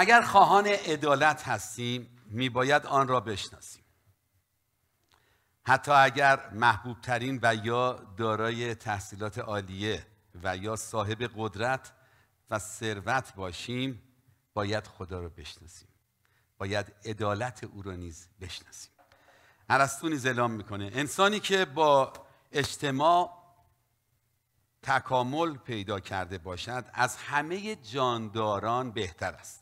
اگر خواهان عدالت هستیم میباید آن را بشناسیم حتی اگر محبوب ترین و یا دارای تحصیلات عالیه و یا صاحب قدرت و ثروت باشیم باید خدا را بشناسیم باید عدالت او را نیز بشناسیم ارسطو نیز اعلام میکنه انسانی که با اجتماع تکامل پیدا کرده باشد از همه جانداران بهتر است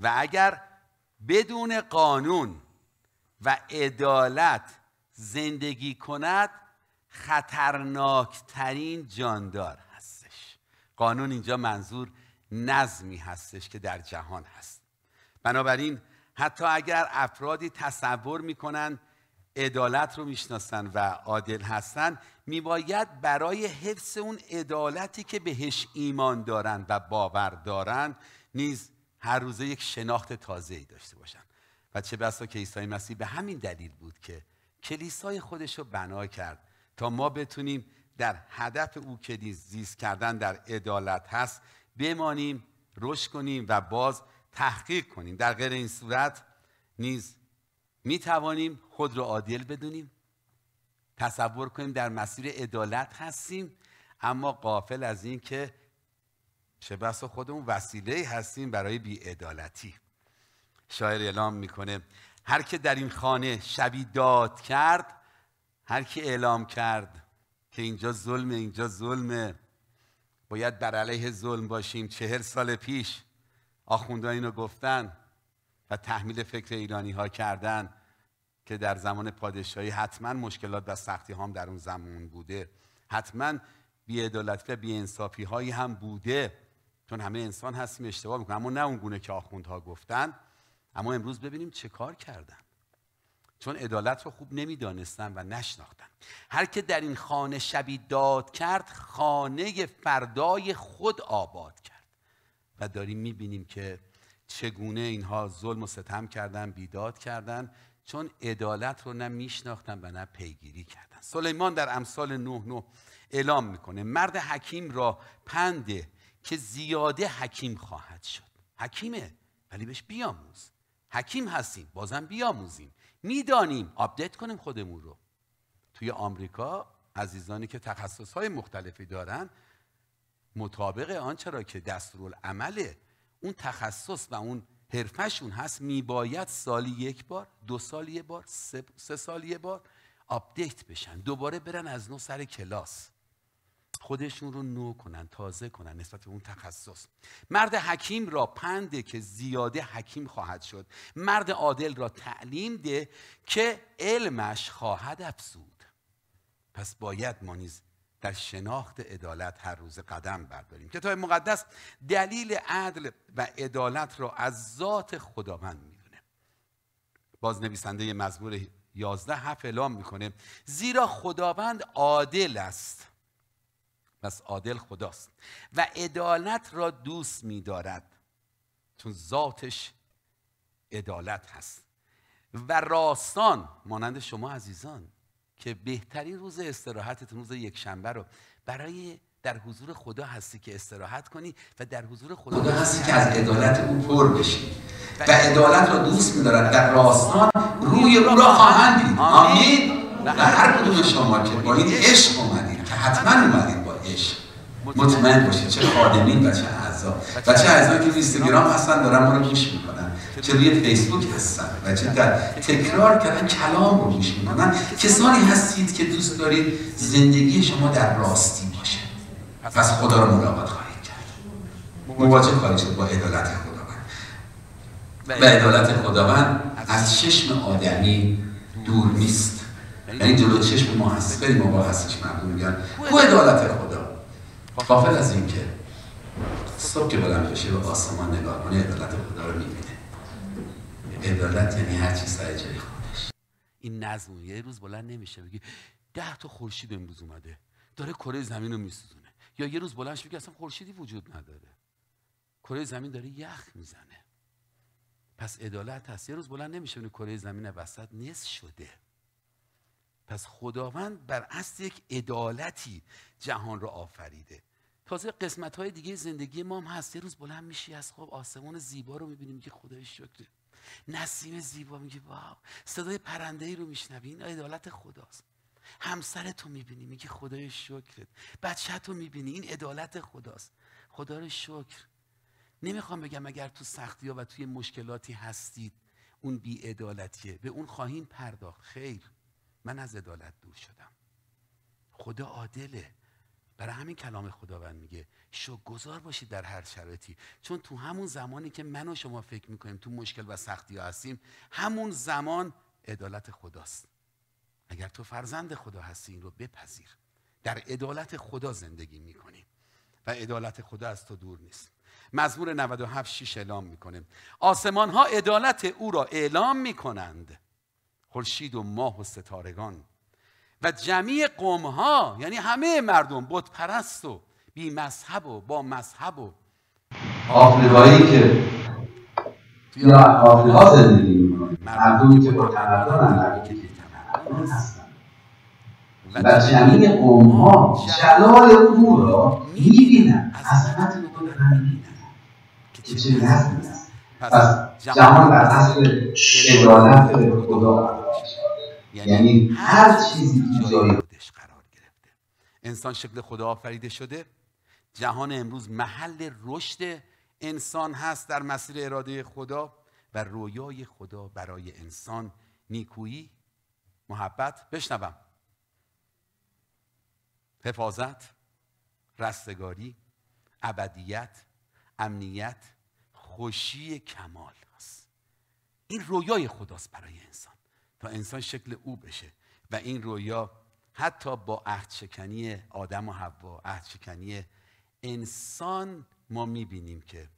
و اگر بدون قانون و عدالت زندگی کند خطرناکترین جاندار هستش قانون اینجا منظور نظمی هستش که در جهان هست بنابراین حتی اگر افرادی تصور میکنند عدالت رو میشناسن و عادل هستن میباید برای حفظ اون عدالتی که بهش ایمان دارند و باور دارند نیز هر روزه یک شناخت تازه ای داشته باشن و چه بسا که عیسی مسیح به همین دلیل بود که کلیسای خودش رو بنا کرد تا ما بتونیم در هدف او که زیست کردن در عدالت هست بمانیم رشد کنیم و باز تحقیق کنیم در غیر این صورت نیز می توانیم خود را عادل بدونیم تصور کنیم در مسیر عدالت هستیم اما قافل از این که چه بس خودمون وسیله هستیم برای بیعدالتی شاعر اعلام میکنه هر که در این خانه شبی داد کرد هر که اعلام کرد که اینجا ظلمه اینجا ظلمه باید بر علیه ظلم باشیم چهر سال پیش آخوندها اینو گفتن و تحمیل فکر ایرانی ها کردن که در زمان پادشاهی حتما مشکلات و سختی هم در اون زمان بوده حتما بیعدالتی و بیانصافی هایی هم بوده چون همه انسان هستیم اشتباه میکنیم اما نه اون گونه که آخوندها گفتن اما امروز ببینیم چه کار کردن چون عدالت رو خوب نمیدانستن و نشناختن هر که در این خانه شبی داد کرد خانه فردای خود آباد کرد و داریم میبینیم که چگونه اینها ظلم و ستم کردن بیداد کردن چون عدالت رو نه میشناختن و نه پیگیری کردن سلیمان در امثال نه نه اعلام میکنه مرد حکیم را پنده. که زیاده حکیم خواهد شد حکیمه ولی بهش بیاموز حکیم هستیم بازم بیاموزیم میدانیم آپدیت کنیم خودمون رو توی آمریکا عزیزانی که تخصصهای مختلفی دارن مطابق آنچه را که دستورالعمله، اون تخصص و اون حرفهشون هست میباید سالی یک بار دو سال یک بار سه, سه سال یک بار آپدیت بشن دوباره برن از نو سر کلاس خودشون رو نو کنن تازه کنن نسبت به اون تخصص مرد حکیم را پنده که زیاده حکیم خواهد شد مرد عادل را تعلیم ده که علمش خواهد افزود پس باید ما نیز در شناخت عدالت هر روز قدم برداریم کتاب مقدس دلیل عدل و عدالت را از ذات خداوند میدونه باز نویسنده مزمور 11 هفت اعلام میکنه زیرا خداوند عادل است پس عادل خداست و عدالت را دوست می چون ذاتش عدالت هست و راستان مانند شما عزیزان که بهترین روز استراحتتون روز یک شنبه رو برای در حضور خدا هستی که استراحت کنی و در حضور خدا, هستی که از عدالت او پر بشی و عدالت را دوست می‌دارد در راستان روی او را خواهند آمین و هر کدوم شما که با این عشق اومدید که حتما اومدید عشق مطمئن باشید چه خادمین و چه اعضا و چه اعضایی که اینستاگرام هستن دارن ما رو گوش میکنن چه روی فیسبوک هستن و چه در تکرار کردن کلام رو گوش میکنن کسانی هستید که دوست دارید زندگی شما در راستی باشه پس خدا رو ملاقات خواهید کرد مواجه خواهید شد با عدالت خداوند و عدالت خداوند از چشم آدمی دور نیست یعنی جلو چشم ما هست ما با هستش مردم میگن کو عدالت خدا قافل از این که صبح که بلند بشه به آسمان نگاه کنه عدالت خدا رو میبینه عدالت یعنی هر چی سر جای خودش این نظم یه روز بلند نمیشه بگی ده تا خورشید امروز اومده داره کره زمین رو میسوزونه یا یه روز بلندش میگه اصلا خورشیدی وجود نداره کره زمین داره یخ میزنه پس عدالت هست یه روز بلند نمیشه کره زمین وسط نصف شده پس خداوند بر اصل یک عدالتی جهان رو آفریده تازه قسمت های دیگه زندگی ما هم هست یه روز بلند میشی از خواب آسمان زیبا رو میبینی میگه خدای شکر نسیم زیبا میگه واو صدای پرنده ای رو میشنوی این عدالت خداست همسر تو میبینی میگه خدای شکرت بچه تو میبینی این عدالت خداست خدا رو شکر نمیخوام بگم اگر تو سختی ها و توی مشکلاتی هستید اون ادالتیه. به اون خواهیم پرداخت خیر من از عدالت دور شدم خدا عادله برای همین کلام خداوند میگه شو گذار باشید در هر شرایطی چون تو همون زمانی که من و شما فکر میکنیم تو مشکل و سختی ها هستیم همون زمان عدالت خداست اگر تو فرزند خدا هستی این رو بپذیر در عدالت خدا زندگی میکنی و عدالت خدا از تو دور نیست مزمور 97 6 اعلام میکنه آسمان ها عدالت او را اعلام میکنند خورشید و ماه و ستارگان و جمعی قوم ها یعنی همه مردم بت پرست و بی مذهب و با مذهب و آفریقایی که توی آفریقا زندگی میکنه مردم که با تمدن که و جمعی قوم ها جلال او را میبینن عظمت او را میبینن که چه نظمی پس جهان بر اصل شرارت خدا یعنی, یعنی هر چیزی که جای قرار گرفته انسان شکل خدا آفریده شده جهان امروز محل رشد انسان هست در مسیر اراده خدا و رویای خدا برای انسان نیکویی محبت بشنوم حفاظت رستگاری ابدیت امنیت خوشی کمال است. این رویای خداست برای انسان تا انسان شکل او بشه و این رویا حتی با عهد آدم و حوا عهد انسان ما میبینیم که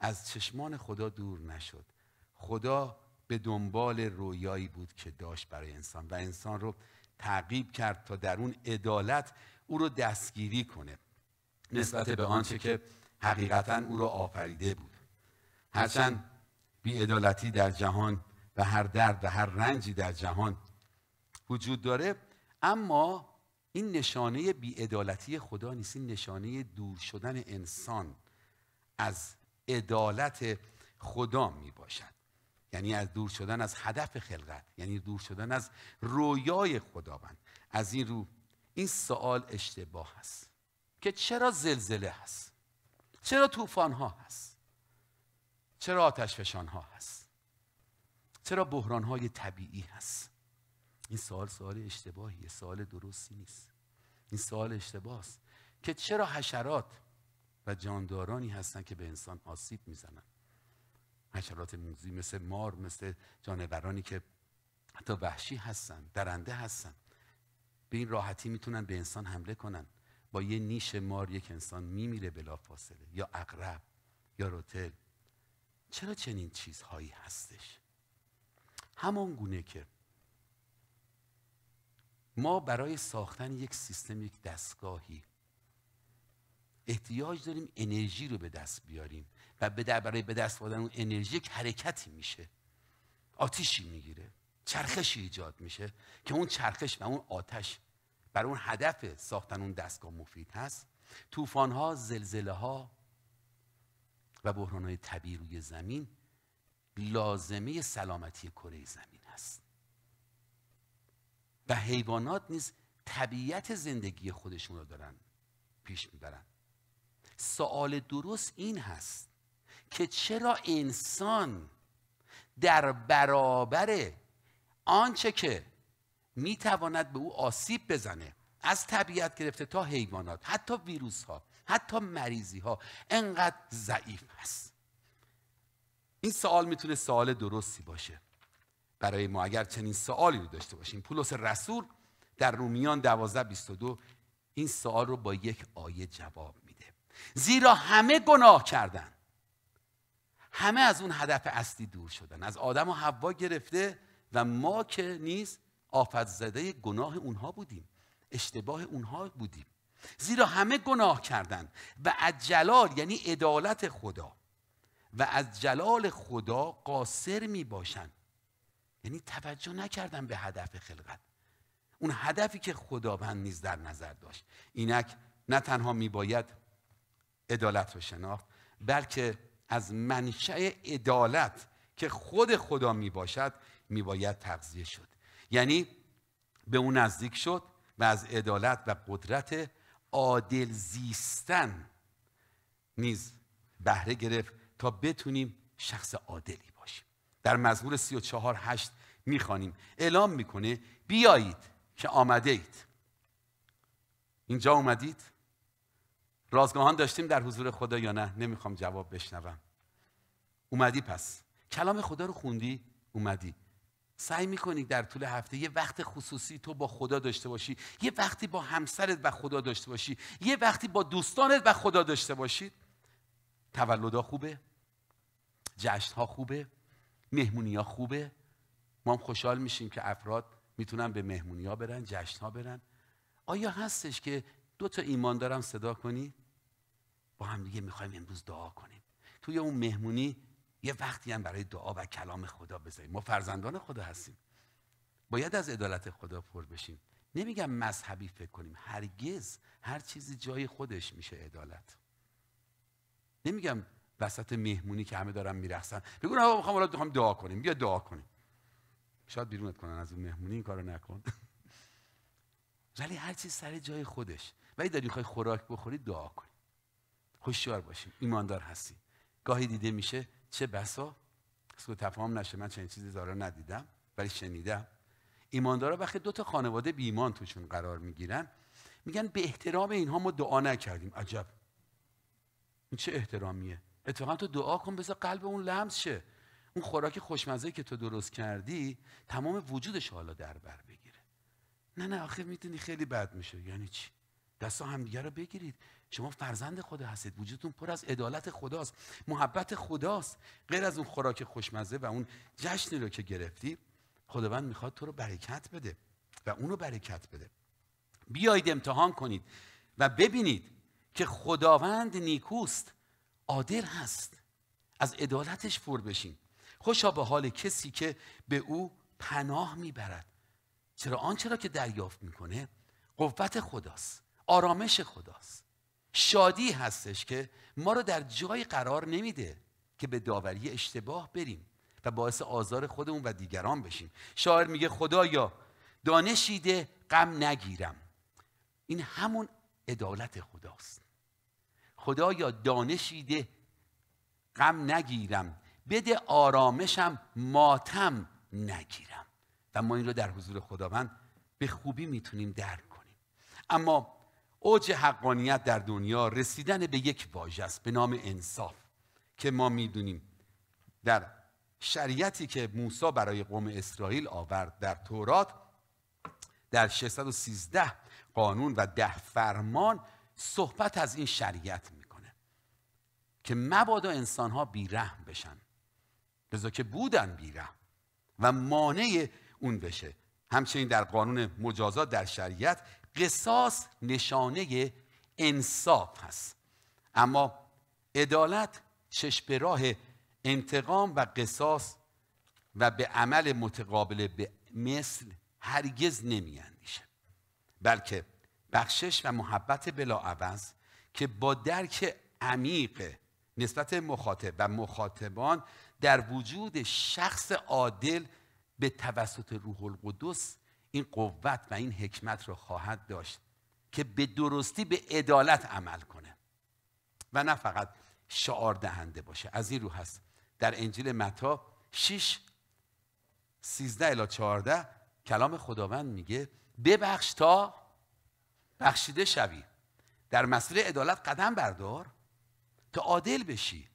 از چشمان خدا دور نشد خدا به دنبال رویایی بود که داشت برای انسان و انسان رو تعقیب کرد تا در اون عدالت او رو دستگیری کنه نسبت به آنچه که حقیقتا او رو آفریده بود هرچند ادالتی در جهان و هر درد و هر رنجی در جهان وجود داره اما این نشانه بیعدالتی خدا نیست این نشانه دور شدن انسان از عدالت خدا می باشد یعنی از دور شدن از هدف خلقت یعنی دور شدن از رویای خداوند از این رو این سوال اشتباه هست که چرا زلزله هست چرا طوفان ها هست چرا آتش فشان ها هست چرا های طبیعی هست این سال سال اشتباهیه سال درستی نیست این سال اشتباه که چرا حشرات و جاندارانی هستن که به انسان آسیب میزنن حشرات موزی مثل مار مثل جانورانی که حتی وحشی هستن درنده هستن به این راحتی میتونن به انسان حمله کنن با یه نیش مار یک انسان میمیره بلا فاصله یا اقرب یا روتل چرا چنین چیزهایی هستش همان گونه که ما برای ساختن یک سیستم یک دستگاهی احتیاج داریم انرژی رو به دست بیاریم و برای به دست آوردن اون انرژی یک حرکتی میشه آتیشی میگیره چرخشی ایجاد میشه که اون چرخش و اون آتش برای اون هدف ساختن اون دستگاه مفید هست طوفان ها زلزله ها و بحران های طبیعی روی زمین لازمه سلامتی کره زمین است و حیوانات نیز طبیعت زندگی خودشون رو دارن پیش میبرن سوال درست این هست که چرا انسان در برابر آنچه که میتواند به او آسیب بزنه از طبیعت گرفته تا حیوانات حتی ویروس ها حتی مریضی ها انقدر ضعیف هست این سوال میتونه سوال درستی باشه برای ما اگر چنین سوالی رو داشته باشیم پولس رسول در رومیان 12 22 این سوال رو با یک آیه جواب میده زیرا همه گناه کردن همه از اون هدف اصلی دور شدن از آدم و حوا گرفته و ما که نیز آفت زده گناه اونها بودیم اشتباه اونها بودیم زیرا همه گناه کردند و از جلال یعنی عدالت خدا و از جلال خدا قاصر می باشن یعنی توجه نکردن به هدف خلقت اون هدفی که خداوند نیز در نظر داشت اینک نه تنها می باید عدالت رو شناخت بلکه از منشأ عدالت که خود خدا می باشد می باید تغذیه شد یعنی به اون نزدیک شد و از عدالت و قدرت عادل زیستن نیز بهره گرفت بتونیم شخص عادلی باشیم در مزمور 34 8 میخوانیم اعلام میکنه بیایید که آمده اید اینجا اومدید رازگاهان داشتیم در حضور خدا یا نه نمیخوام جواب بشنوم اومدی پس کلام خدا رو خوندی اومدی سعی میکنی در طول هفته یه وقت خصوصی تو با خدا داشته باشی یه وقتی با همسرت و خدا داشته باشی یه وقتی با دوستانت و خدا داشته باشید تولدا خوبه جشن ها خوبه مهمونی ها خوبه ما هم خوشحال میشیم که افراد میتونن به مهمونی ها برن جشن ها برن آیا هستش که دو تا ایمان دارم صدا کنی با هم دیگه میخوایم امروز دعا کنیم توی اون مهمونی یه وقتی هم برای دعا و کلام خدا بذاریم ما فرزندان خدا هستیم باید از عدالت خدا پر بشیم نمیگم مذهبی فکر کنیم هرگز هر چیزی جای خودش میشه عدالت نمیگم وسط مهمونی که همه دارن میرخصن بگو نه میخوام حالا میخوام دعا کنیم بیا دعا کنیم شاید بیرونت کنن از اون مهمونی این کارو نکن ولی هر چیز سر جای خودش ولی داری میخوای خوراک بخوری دعا کنی هوشیار باشیم ایماندار هستی گاهی دیده میشه چه بسا سو تفاهم نشه من چنین چیزی دارا ندیدم ولی شنیدم ایماندارا وقتی دو تا خانواده بی ایمان توشون قرار میگیرن میگن به احترام اینها ما دعا نکردیم عجب این چه احترامیه اتفاقا تو دعا کن بذار قلب اون لمس شه اون خوراک خوشمزه که تو درست کردی تمام وجودش حالا در بر بگیره نه نه آخه میتونی خیلی بد میشه یعنی چی دست همدیگه رو بگیرید شما فرزند خدا هستید وجودتون پر از عدالت خداست محبت خداست غیر از اون خوراک خوشمزه و اون جشنی رو که گرفتی خداوند میخواد تو رو برکت بده و اون رو برکت بده بیایید امتحان کنید و ببینید که خداوند نیکوست عادل هست از عدالتش پر بشیم خوشا به حال کسی که به او پناه میبرد چرا آنچه را که دریافت میکنه قوت خداست آرامش خداست شادی هستش که ما رو در جای قرار نمیده که به داوری اشتباه بریم و باعث آزار خودمون و دیگران بشیم شاعر میگه خدایا دانشیده غم نگیرم این همون عدالت خداست خدایا دانشی ده غم نگیرم بده آرامشم ماتم نگیرم و ما این رو در حضور خداوند به خوبی میتونیم درک کنیم اما اوج حقانیت در دنیا رسیدن به یک واژه است به نام انصاف که ما میدونیم در شریعتی که موسی برای قوم اسرائیل آورد در تورات در 613 قانون و ده فرمان صحبت از این شریعت میکنه که مبادا انسان ها بیرحم بشن رضا که بودن بیرحم و مانع اون بشه همچنین در قانون مجازات در شریعت قصاص نشانه انصاف هست اما عدالت چشم راه انتقام و قصاص و به عمل متقابل به مثل هرگز نمیاندیشه بلکه بخشش و محبت بلاعوض که با درک عمیق نسبت مخاطب و مخاطبان در وجود شخص عادل به توسط روح القدس این قوت و این حکمت را خواهد داشت که به درستی به عدالت عمل کنه و نه فقط شعار دهنده باشه از این رو هست در انجیل متا 6 13 الی 14 کلام خداوند میگه ببخش تا بخشیده شوی در مسیر عدالت قدم بردار تا عادل بشی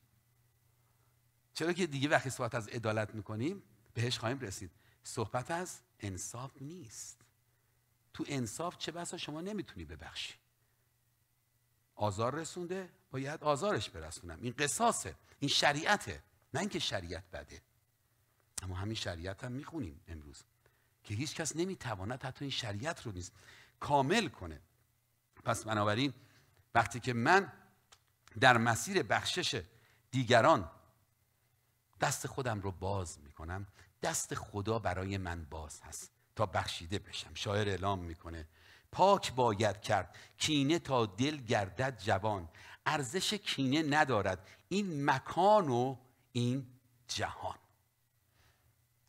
چرا که دیگه وقتی صحبت از عدالت میکنیم بهش خواهیم رسید صحبت از انصاف نیست تو انصاف چه بسا شما نمیتونی ببخشی آزار رسونده باید آزارش برسونم این قصاصه این شریعته نه اینکه شریعت بده اما همین شریعت هم میخونیم امروز که هیچ کس نمیتواند حتی این شریعت رو نیست کامل کنه پس بنابراین وقتی که من در مسیر بخشش دیگران دست خودم رو باز میکنم دست خدا برای من باز هست تا بخشیده بشم شاعر اعلام میکنه پاک باید کرد کینه تا دل گردد جوان ارزش کینه ندارد این مکان و این جهان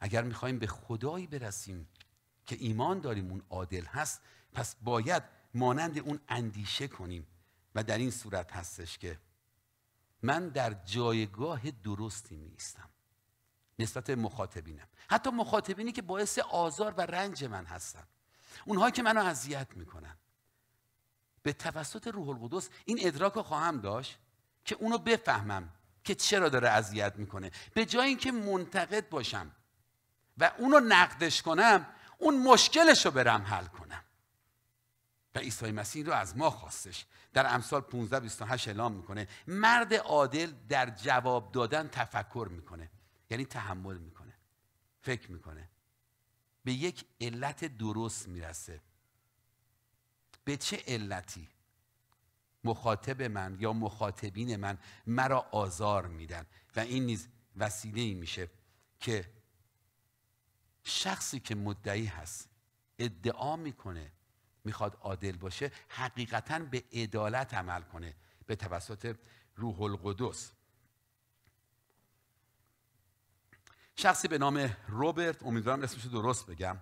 اگر میخوایم به خدایی برسیم که ایمان داریم اون عادل هست پس باید مانند اون اندیشه کنیم و در این صورت هستش که من در جایگاه درستی می نسبت مخاطبینم حتی مخاطبینی که باعث آزار و رنج من هستن اونهایی که منو اذیت میکنن به توسط روح القدس این ادراک رو خواهم داشت که اونو بفهمم که چرا داره اذیت میکنه به جای اینکه منتقد باشم و اونو نقدش کنم اون مشکلش رو برم حل کنم و عیسی مسیح رو از ما خواستش در امثال 15 28 اعلام میکنه مرد عادل در جواب دادن تفکر میکنه یعنی تحمل میکنه فکر میکنه به یک علت درست میرسه به چه علتی مخاطب من یا مخاطبین من مرا آزار میدن و این نیز وسیله ای میشه که شخصی که مدعی هست ادعا میکنه میخواد عادل باشه حقیقتا به عدالت عمل کنه به توسط روح القدس شخصی به نام روبرت امیدوارم اسمش رو درست بگم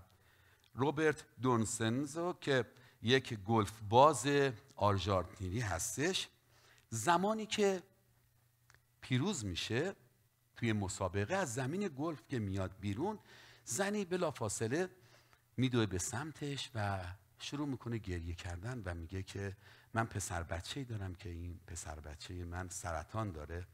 روبرت دونسنزو که یک گلف باز آرژانتینی هستش زمانی که پیروز میشه توی مسابقه از زمین گلف که میاد بیرون زنی بلافاصله میدوه به سمتش و شروع میکنه گریه کردن و میگه که من پسر بچه دارم که این پسر بچه من سرطان داره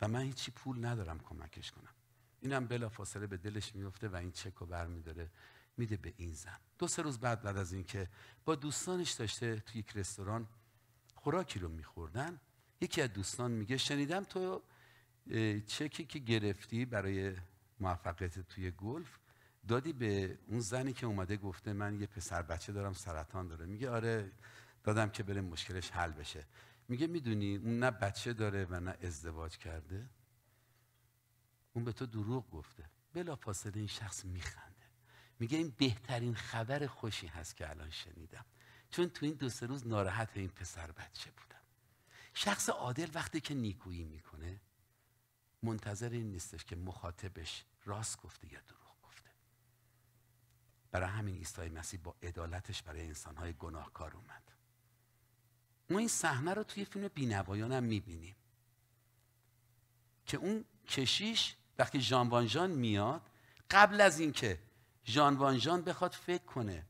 و من هیچی پول ندارم کمکش کنم اینم بلا فاصله به دلش میفته و این چک رو برمیداره میده به این زن دو سه روز بعد بعد از اینکه با دوستانش داشته توی یک رستوران خوراکی رو میخوردن یکی از دوستان میگه شنیدم تو چکی که گرفتی برای موفقیت توی گلف دادی به اون زنی که اومده گفته من یه پسر بچه دارم سرطان داره میگه آره دادم که بره مشکلش حل بشه میگه میدونی اون نه بچه داره و نه ازدواج کرده اون به تو دروغ گفته بلا فاصله این شخص میخنده میگه این بهترین خبر خوشی هست که الان شنیدم چون تو این دو سه روز ناراحت این پسر بچه بودم شخص عادل وقتی که نیکویی میکنه منتظر این نیستش که مخاطبش راست گفته یا دو برای همین ایستای مسیح با عدالتش برای انسانهای گناهکار اومد ما این صحنه رو توی فیلم بینوایان هم میبینیم که اون کشیش وقتی ژان وانژان میاد قبل از اینکه ژان وانژان بخواد فکر کنه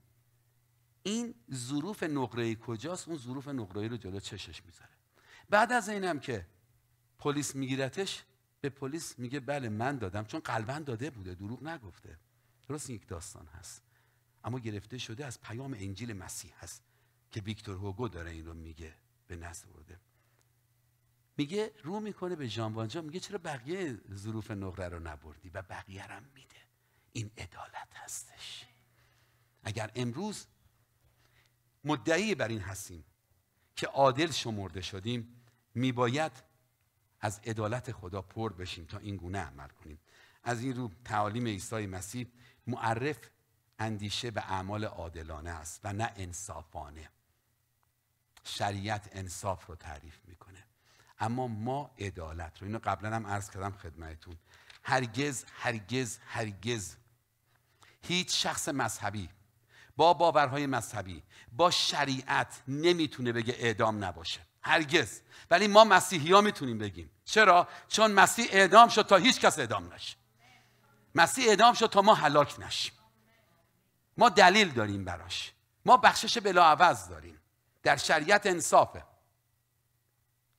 این ظروف نقره کجاست اون ظروف نقره رو جلو چشش میذاره بعد از اینم که پلیس میگیرتش به پلیس میگه بله من دادم چون قلبا داده بوده دروغ نگفته درست یک داستان هست اما گرفته شده از پیام انجیل مسیح هست که ویکتور هوگو داره این رو میگه به نزد برده میگه رو میکنه به جانبانجا میگه چرا بقیه ظروف نقره رو نبردی و بقیه رو میده این ادالت هستش اگر امروز مدعی بر این هستیم که عادل شمرده شدیم میباید از عدالت خدا پر بشیم تا این گونه عمل کنیم از این رو تعالیم عیسی مسیح معرف اندیشه به اعمال عادلانه است و نه انصافانه شریعت انصاف رو تعریف میکنه اما ما عدالت رو اینو قبلا هم عرض کردم خدمتتون هرگز هرگز هرگز هیچ شخص مذهبی با باورهای مذهبی با شریعت نمیتونه بگه اعدام نباشه هرگز ولی ما مسیحی ها میتونیم بگیم چرا؟ چون مسیح اعدام شد تا هیچ کس اعدام نشه مسیح اعدام شد تا ما هلاک نشیم ما دلیل داریم براش ما بخشش بلاعوض داریم در شریعت انصافه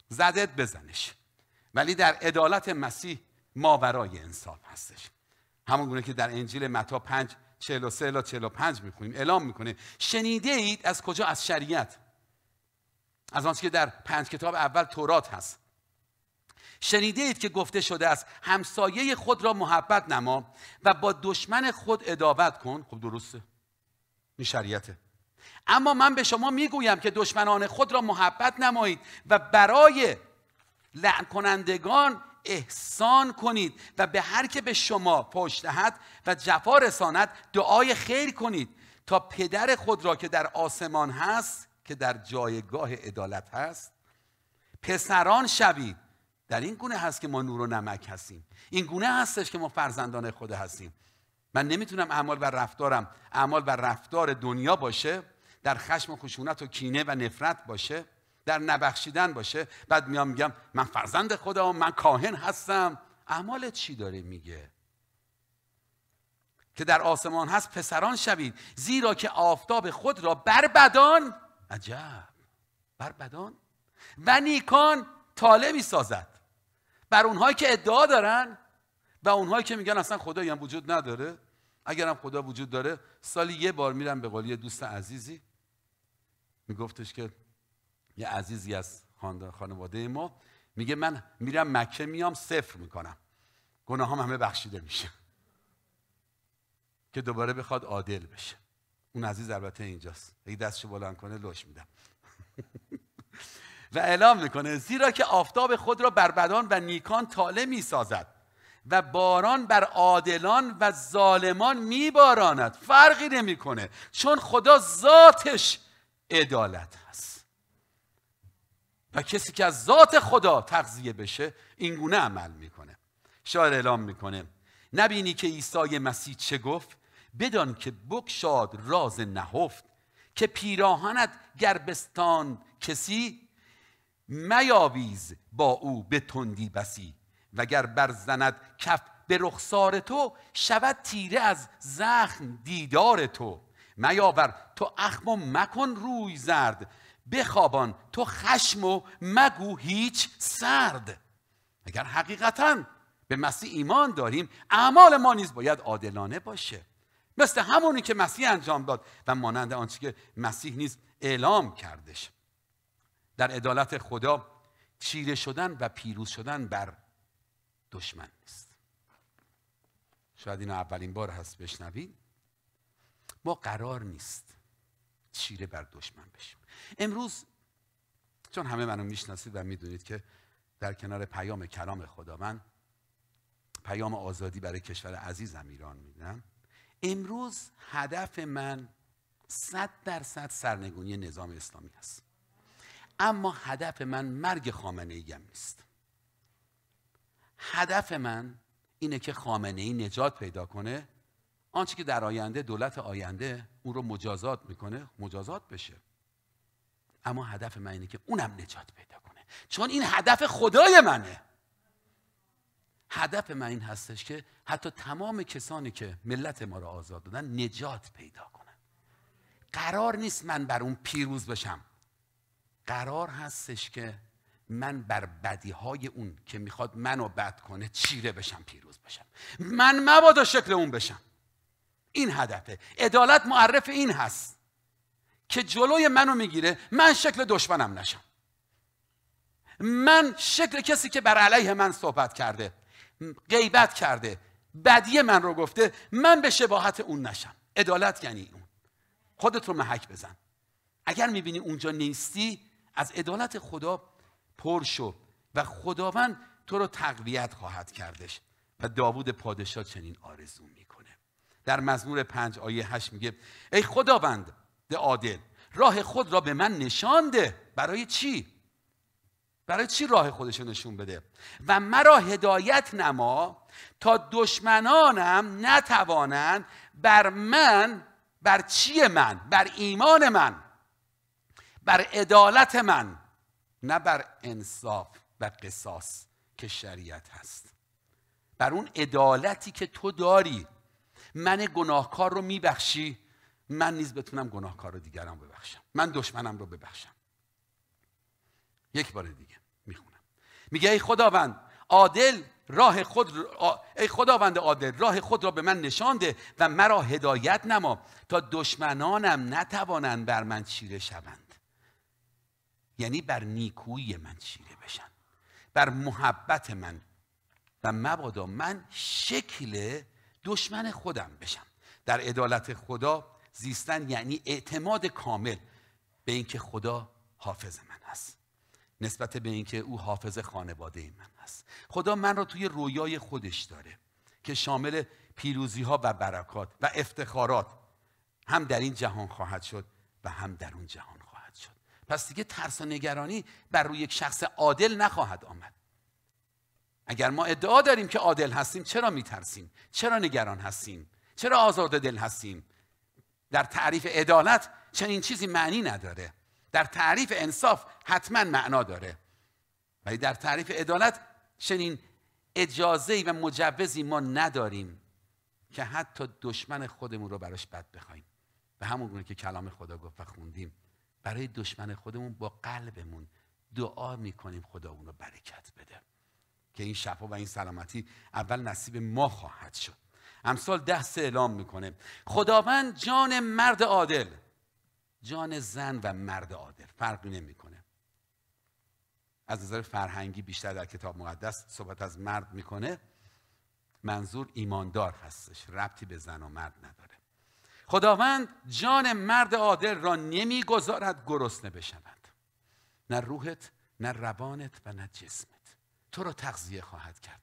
زدت بزنش ولی در عدالت مسیح ماورای انصاف هستش همون گونه که در انجیل متا 5 43 ۴۵ 45 میخونیم اعلام میکنه شنیده اید از کجا از شریعت از آنچه که در پنج کتاب اول تورات هست شنیده اید که گفته شده است همسایه خود را محبت نما و با دشمن خود ادابت کن خب درسته این شریعته اما من به شما میگویم که دشمنان خود را محبت نمایید و برای لعن کنندگان احسان کنید و به هر که به شما پشت دهد و جفا رساند دعای خیر کنید تا پدر خود را که در آسمان هست که در جایگاه عدالت هست پسران شوید در این گونه هست که ما نور و نمک هستیم این گونه هستش که ما فرزندان خدا هستیم من نمیتونم اعمال و رفتارم اعمال و رفتار دنیا باشه در خشم و خشونت و کینه و نفرت باشه در نبخشیدن باشه بعد میام میگم من فرزند خدا من کاهن هستم اعمال چی داره میگه که در آسمان هست پسران شوید زیرا که آفتاب خود را بر بدان عجب بر بدان و نیکان می سازد بر اونهایی که ادعا دارن و اونهایی که میگن اصلا خدایی هم وجود نداره اگرم خدا وجود داره سالی یه بار میرم به قولی دوست عزیزی میگفتش که یه عزیزی از خانواده ما میگه من میرم مکه میام صفر میکنم گناه هم همه بخشیده میشه که دوباره بخواد عادل بشه اون عزیز البته اینجاست اگه دستشو بلند کنه لش میدم و اعلام میکنه زیرا که آفتاب خود را بر بدان و نیکان تاله میسازد و باران بر عادلان و ظالمان میباراند فرقی نمیکنه چون خدا ذاتش عدالت هست و کسی که از ذات خدا تغذیه بشه اینگونه عمل میکنه شاعر اعلام میکنه نبینی که عیسی مسیح چه گفت بدان که بگشاد راز نهفت که پیراهنت گربستان کسی میاویز با او به تندی بسی وگر برزند کف به رخسار تو شود تیره از زخم دیدار تو میاور تو اخم و مکن روی زرد بخوابان تو خشم و مگو هیچ سرد اگر حقیقتا به مسیح ایمان داریم اعمال ما نیز باید عادلانه باشه مثل همونی که مسیح انجام داد و مانند آنچه که مسیح نیز اعلام کردش در عدالت خدا چیره شدن و پیروز شدن بر دشمن نیست شاید این اولین بار هست بشنوید ما قرار نیست چیره بر دشمن بشیم امروز چون همه منو میشناسید و میدونید که در کنار پیام کلام خدا من پیام آزادی برای کشور عزیزم ایران میدم امروز هدف من صد درصد سرنگونی نظام اسلامی هست اما هدف من مرگ خامنه ایم نیست هدف من اینه که خامنه ای نجات پیدا کنه آنچه که در آینده دولت آینده او رو مجازات میکنه مجازات بشه اما هدف من اینه که اونم نجات پیدا کنه چون این هدف خدای منه هدف من این هستش که حتی تمام کسانی که ملت ما رو آزاد دادن نجات پیدا کنن قرار نیست من بر اون پیروز بشم قرار هستش که من بر بدی های اون که میخواد منو بد کنه چیره بشم پیروز بشم من مبادا شکل اون بشم این هدفه عدالت معرف این هست که جلوی منو میگیره من شکل دشمنم نشم من شکل کسی که بر علیه من صحبت کرده غیبت کرده بدی من رو گفته من به شباهت اون نشم عدالت یعنی اون خودت رو محک بزن اگر میبینی اونجا نیستی از عدالت خدا پر شو و خداوند تو رو تقویت خواهد کردش و داوود پادشاه چنین آرزو میکنه در مزمور پنج آیه هشت میگه ای خداوند عادل راه خود را به من نشان ده برای چی برای چی راه خودش رو نشون بده و مرا هدایت نما تا دشمنانم نتوانند بر من بر چی من بر ایمان من بر عدالت من نه بر انصاف و قصاص که شریعت هست بر اون عدالتی که تو داری من گناهکار رو میبخشی من نیز بتونم گناهکار رو دیگرم ببخشم من دشمنم رو ببخشم یک بار دیگه میخونم میگه ای خداوند عادل راه خود ای خداوند عادل راه خود را به من نشان ده و مرا هدایت نما تا دشمنانم نتوانند بر من چیره شوند یعنی بر نیکویی من چیره بشن بر محبت من و مبادا من شکل دشمن خودم بشم در عدالت خدا زیستن یعنی اعتماد کامل به اینکه خدا حافظ من هست نسبت به اینکه او حافظ خانواده من هست خدا من را توی رویای خودش داره که شامل پیروزی ها و برکات و افتخارات هم در این جهان خواهد شد و هم در اون جهان پس دیگه ترس و نگرانی بر روی یک شخص عادل نخواهد آمد اگر ما ادعا داریم که عادل هستیم چرا میترسیم چرا نگران هستیم چرا آزرده دل هستیم در تعریف عدالت چنین چیزی معنی نداره در تعریف انصاف حتما معنا داره ولی در تعریف عدالت چنین اجازه و مجوزی ما نداریم که حتی دشمن خودمون رو براش بد بخوایم به همون گونه که کلام خدا گفت و خوندیم برای دشمن خودمون با قلبمون دعا میکنیم خدا اون رو برکت بده که این شفا و این سلامتی اول نصیب ما خواهد شد امثال ده اعلام میکنه خداوند جان مرد عادل جان زن و مرد عادل فرقی نمیکنه از نظر فرهنگی بیشتر در کتاب مقدس صحبت از مرد میکنه منظور ایماندار هستش ربطی به زن و مرد نداره خداوند جان مرد عادل را نمیگذارد گرسنه بشود نه روحت نه روانت و نه جسمت تو را تغذیه خواهد کرد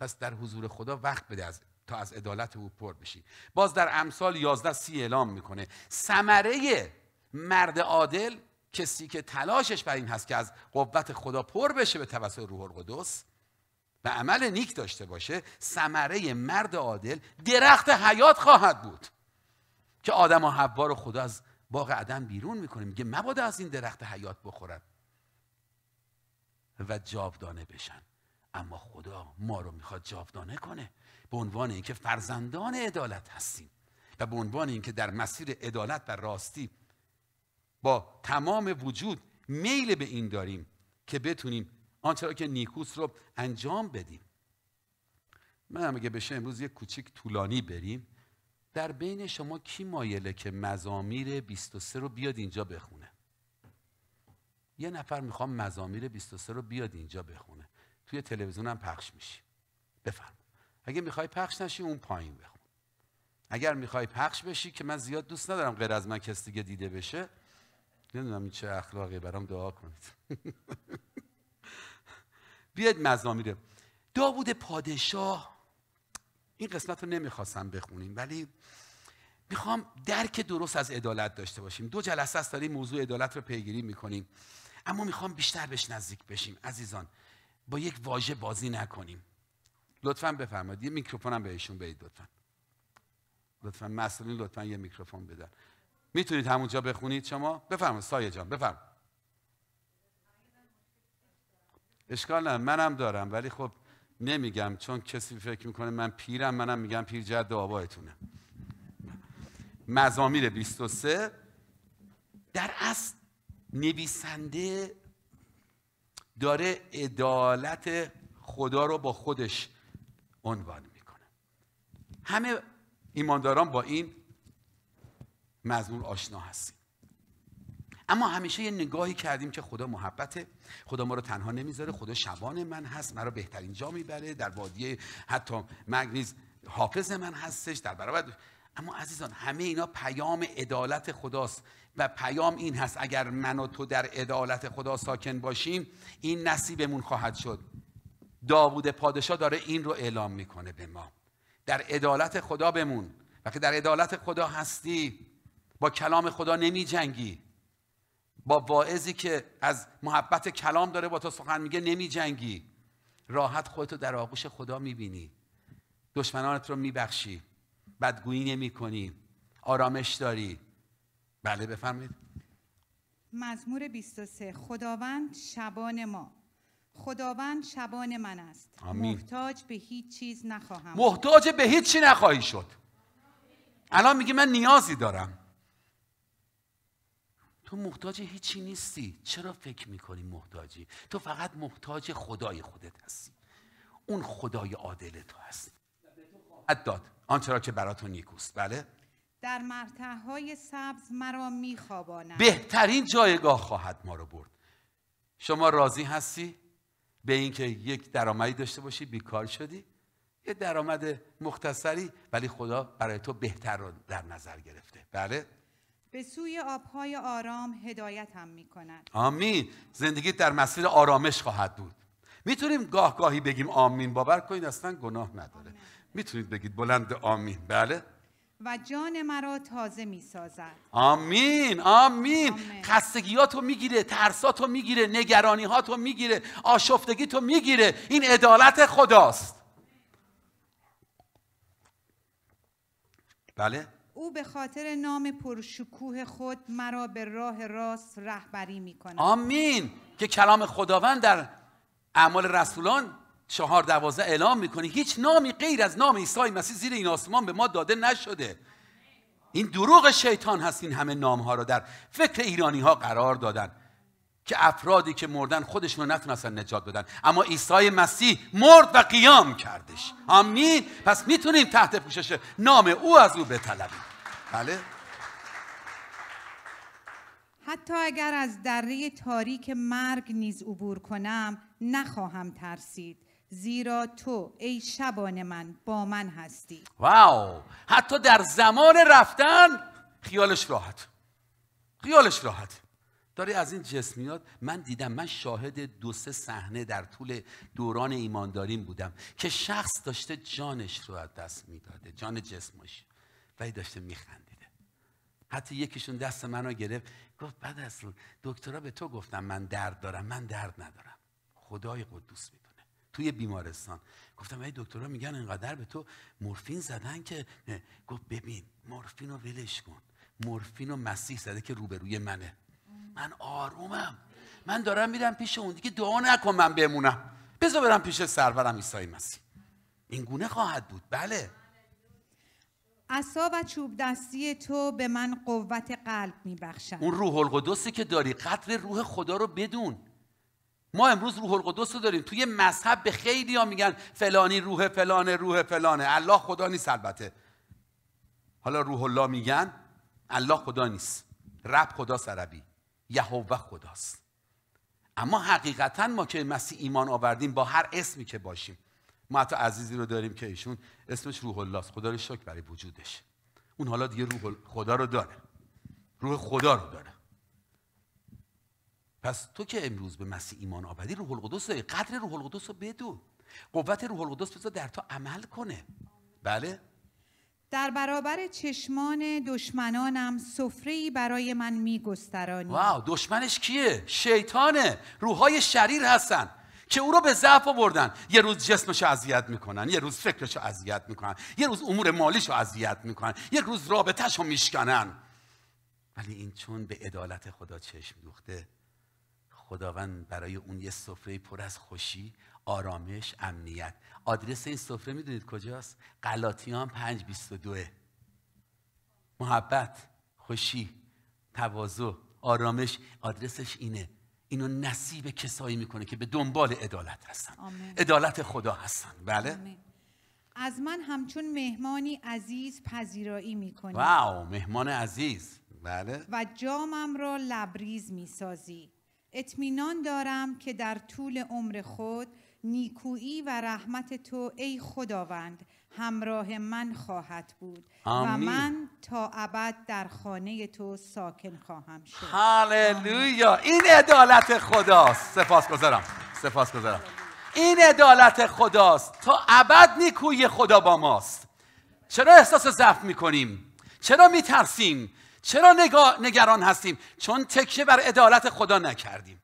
پس در حضور خدا وقت بده از تا از عدالت او پر بشی باز در امثال 11 سی اعلام میکنه ثمره مرد عادل کسی که تلاشش بر این هست که از قوت خدا پر بشه به توسط روح القدس و عمل نیک داشته باشه ثمره مرد عادل درخت حیات خواهد بود که آدم و حوا رو خدا از باغ عدن بیرون میکنه میگه مبادا از این درخت حیات بخورن و جاودانه بشن اما خدا ما رو میخواد جاودانه کنه به عنوان اینکه فرزندان عدالت هستیم و به عنوان اینکه در مسیر عدالت و راستی با تمام وجود میل به این داریم که بتونیم آنچه را که نیکوس رو انجام بدیم من هم اگه بشه امروز یک کوچیک طولانی بریم در بین شما کی مایله که مزامیر 23 رو بیاد اینجا بخونه یه نفر میخوام مزامیر 23 رو بیاد اینجا بخونه توی تلویزیون هم پخش میشی بفرم اگه میخوای پخش نشی اون پایین بخون اگر میخوای پخش بشی که من زیاد دوست ندارم غیر از من کسی دیگه دیده بشه نمیدونم چه اخلاقی برام دعا کنید بیاد مزامیر داوود پادشاه این قسمت رو نمیخواستم بخونیم ولی میخوام درک درست از عدالت داشته باشیم دو جلسه است داریم موضوع عدالت رو پیگیری میکنیم اما میخوام بیشتر بهش نزدیک بشیم عزیزان با یک واژه بازی نکنیم لطفا بفرمایید یه میکروفونم بهشون بدید لطفا لطفا مسئولین لطفا یه میکروفون بدن میتونید همونجا بخونید شما بفرمایید سایه جان بفرم اشکال نه منم دارم ولی خب نمیگم چون کسی فکر میکنه من پیرم منم میگم پیر جد آبایتونه مزامیر 23 در اصل نویسنده داره عدالت خدا رو با خودش عنوان میکنه همه ایمانداران با این مضمون آشنا هستیم اما همیشه یه نگاهی کردیم که خدا محبته خدا ما رو تنها نمیذاره خدا شبان من هست مرا بهترین جا میبره در وادی حتی مگنیز حافظ من هستش در برابر اما عزیزان همه اینا پیام عدالت خداست و پیام این هست اگر من و تو در عدالت خدا ساکن باشیم این نصیبمون خواهد شد داوود پادشاه داره این رو اعلام میکنه به ما در عدالت خدا بمون وقتی در عدالت خدا هستی با کلام خدا نمی با واعظی که از محبت کلام داره با تو سخن میگه نمی جنگی راحت خودتو در آغوش خدا میبینی دشمنانت رو میبخشی بدگویی نمی کنی آرامش داری بله بفرمایید مزمور 23 خداوند شبان ما خداوند شبان من است آمین. محتاج به هیچ چیز نخواهم محتاج به هیچ چی نخواهی شد الان میگه من نیازی دارم تو محتاج هیچی نیستی چرا فکر میکنی محتاجی تو فقط محتاج خدای خودت هستی اون خدای عادل تو هست خواهد داد آنچه را که براتون نیکوست بله در مرتع های سبز مرا میخوابانم بهترین جایگاه خواهد ما رو برد شما راضی هستی به اینکه یک درآمدی داشته باشی بیکار شدی یه درآمد مختصری ولی خدا برای تو بهتر رو در نظر گرفته بله به سوی آبهای آرام هدایت می کند آمین زندگی در مسیر آرامش خواهد بود میتونیم گاه گاهی بگیم آمین باور کنید اصلا گناه نداره میتونید بگید بلند آمین بله و جان مرا تازه می سازد آمین آمین خستگیاتو میگیره ترساتو میگیره نگرانیهاتو میگیره آشفتگیتو میگیره این عدالت خداست بله او به خاطر نام پرشکوه خود مرا به راه راست رهبری می کند آمین که کلام خداوند در اعمال رسولان چهار دوازه اعلام میکنه هیچ نامی غیر از نام عیسی مسیح زیر این آسمان به ما داده نشده این دروغ شیطان هست این همه نام ها را در فکر ایرانی ها قرار دادن که افرادی که مردن خودشون رو نتونستن نجات بدن اما عیسی مسیح مرد و قیام کردش آمین پس میتونیم تحت پوشش نام او از او بطلبیم بله حتی اگر از دره تاریک مرگ نیز عبور کنم نخواهم ترسید زیرا تو ای شبان من با من هستی واو حتی در زمان رفتن خیالش راحت خیالش راحت داری از این جسمیات من دیدم من شاهد دو سه صحنه در طول دوران ایمانداریم بودم که شخص داشته جانش رو از دست میداده جان جسمش ولی داشته میخندیده حتی یکیشون دست منو گرفت گفت بعد از دکترا به تو گفتم من درد دارم من درد ندارم خدای قدوس میدونه توی بیمارستان گفتم ای دکترها میگن اینقدر به تو مورفین زدن که گفت ببین مورفین رو ولش کن مورفین رو مسیح زده که روبروی منه من آرومم من دارم میرم پیش اون دیگه دعا نکن من بمونم بذار برم پیش سرورم عیسی مسیح این گونه خواهد بود بله عصا و چوب دستی تو به من قوت قلب میبخشد اون روح القدسی که داری قدر روح خدا رو بدون ما امروز روح القدس رو داریم توی مذهب به خیلی ها میگن فلانی روح فلانه روح فلانه الله خدا نیست البته حالا روح الله میگن الله خدا نیست رب خدا عربی یهوه خداست اما حقیقتا ما که مسیح ایمان آوردیم با هر اسمی که باشیم ما حتی عزیزی رو داریم که ایشون اسمش روح الله خدا رو شکر برای وجودش اون حالا دیگه روح خدا رو داره روح خدا رو داره پس تو که امروز به مسیح ایمان آبدی روح القدس داری قدر روح القدس رو بدون قوت روح القدس بذار در تو عمل کنه بله در برابر چشمان دشمنانم سفره برای من میگسترانی واو دشمنش کیه شیطانه روحای شریر هستن که او رو به ضعف آوردن یه روز جسمش اذیت میکنن یه روز فکرش اذیت میکنن یه روز امور مالیش رو اذیت میکنن یه روز رابطهش رو میشکنن ولی این چون به عدالت خدا چشم دوخته خداوند برای اون یه سفره پر از خوشی آرامش امنیت آدرس این سفره میدونید کجاست غلاطیان و محبت خوشی تواضع آرامش آدرسش اینه اینو نصیب کسایی میکنه که به دنبال عدالت هستن عدالت خدا هستن بله از من همچون مهمانی عزیز پذیرایی میکنی واو مهمان عزیز بله و جامم را لبریز میسازی اطمینان دارم که در طول عمر خود نیکویی و رحمت تو ای خداوند همراه من خواهد بود و من تا ابد در خانه تو ساکن خواهم شد هللویا این عدالت خداست سپاس گذارم این عدالت خداست تا ابد نیکوی خدا با ماست چرا احساس ضعف میکنیم چرا میترسیم چرا نگران هستیم چون تکیه بر عدالت خدا نکردیم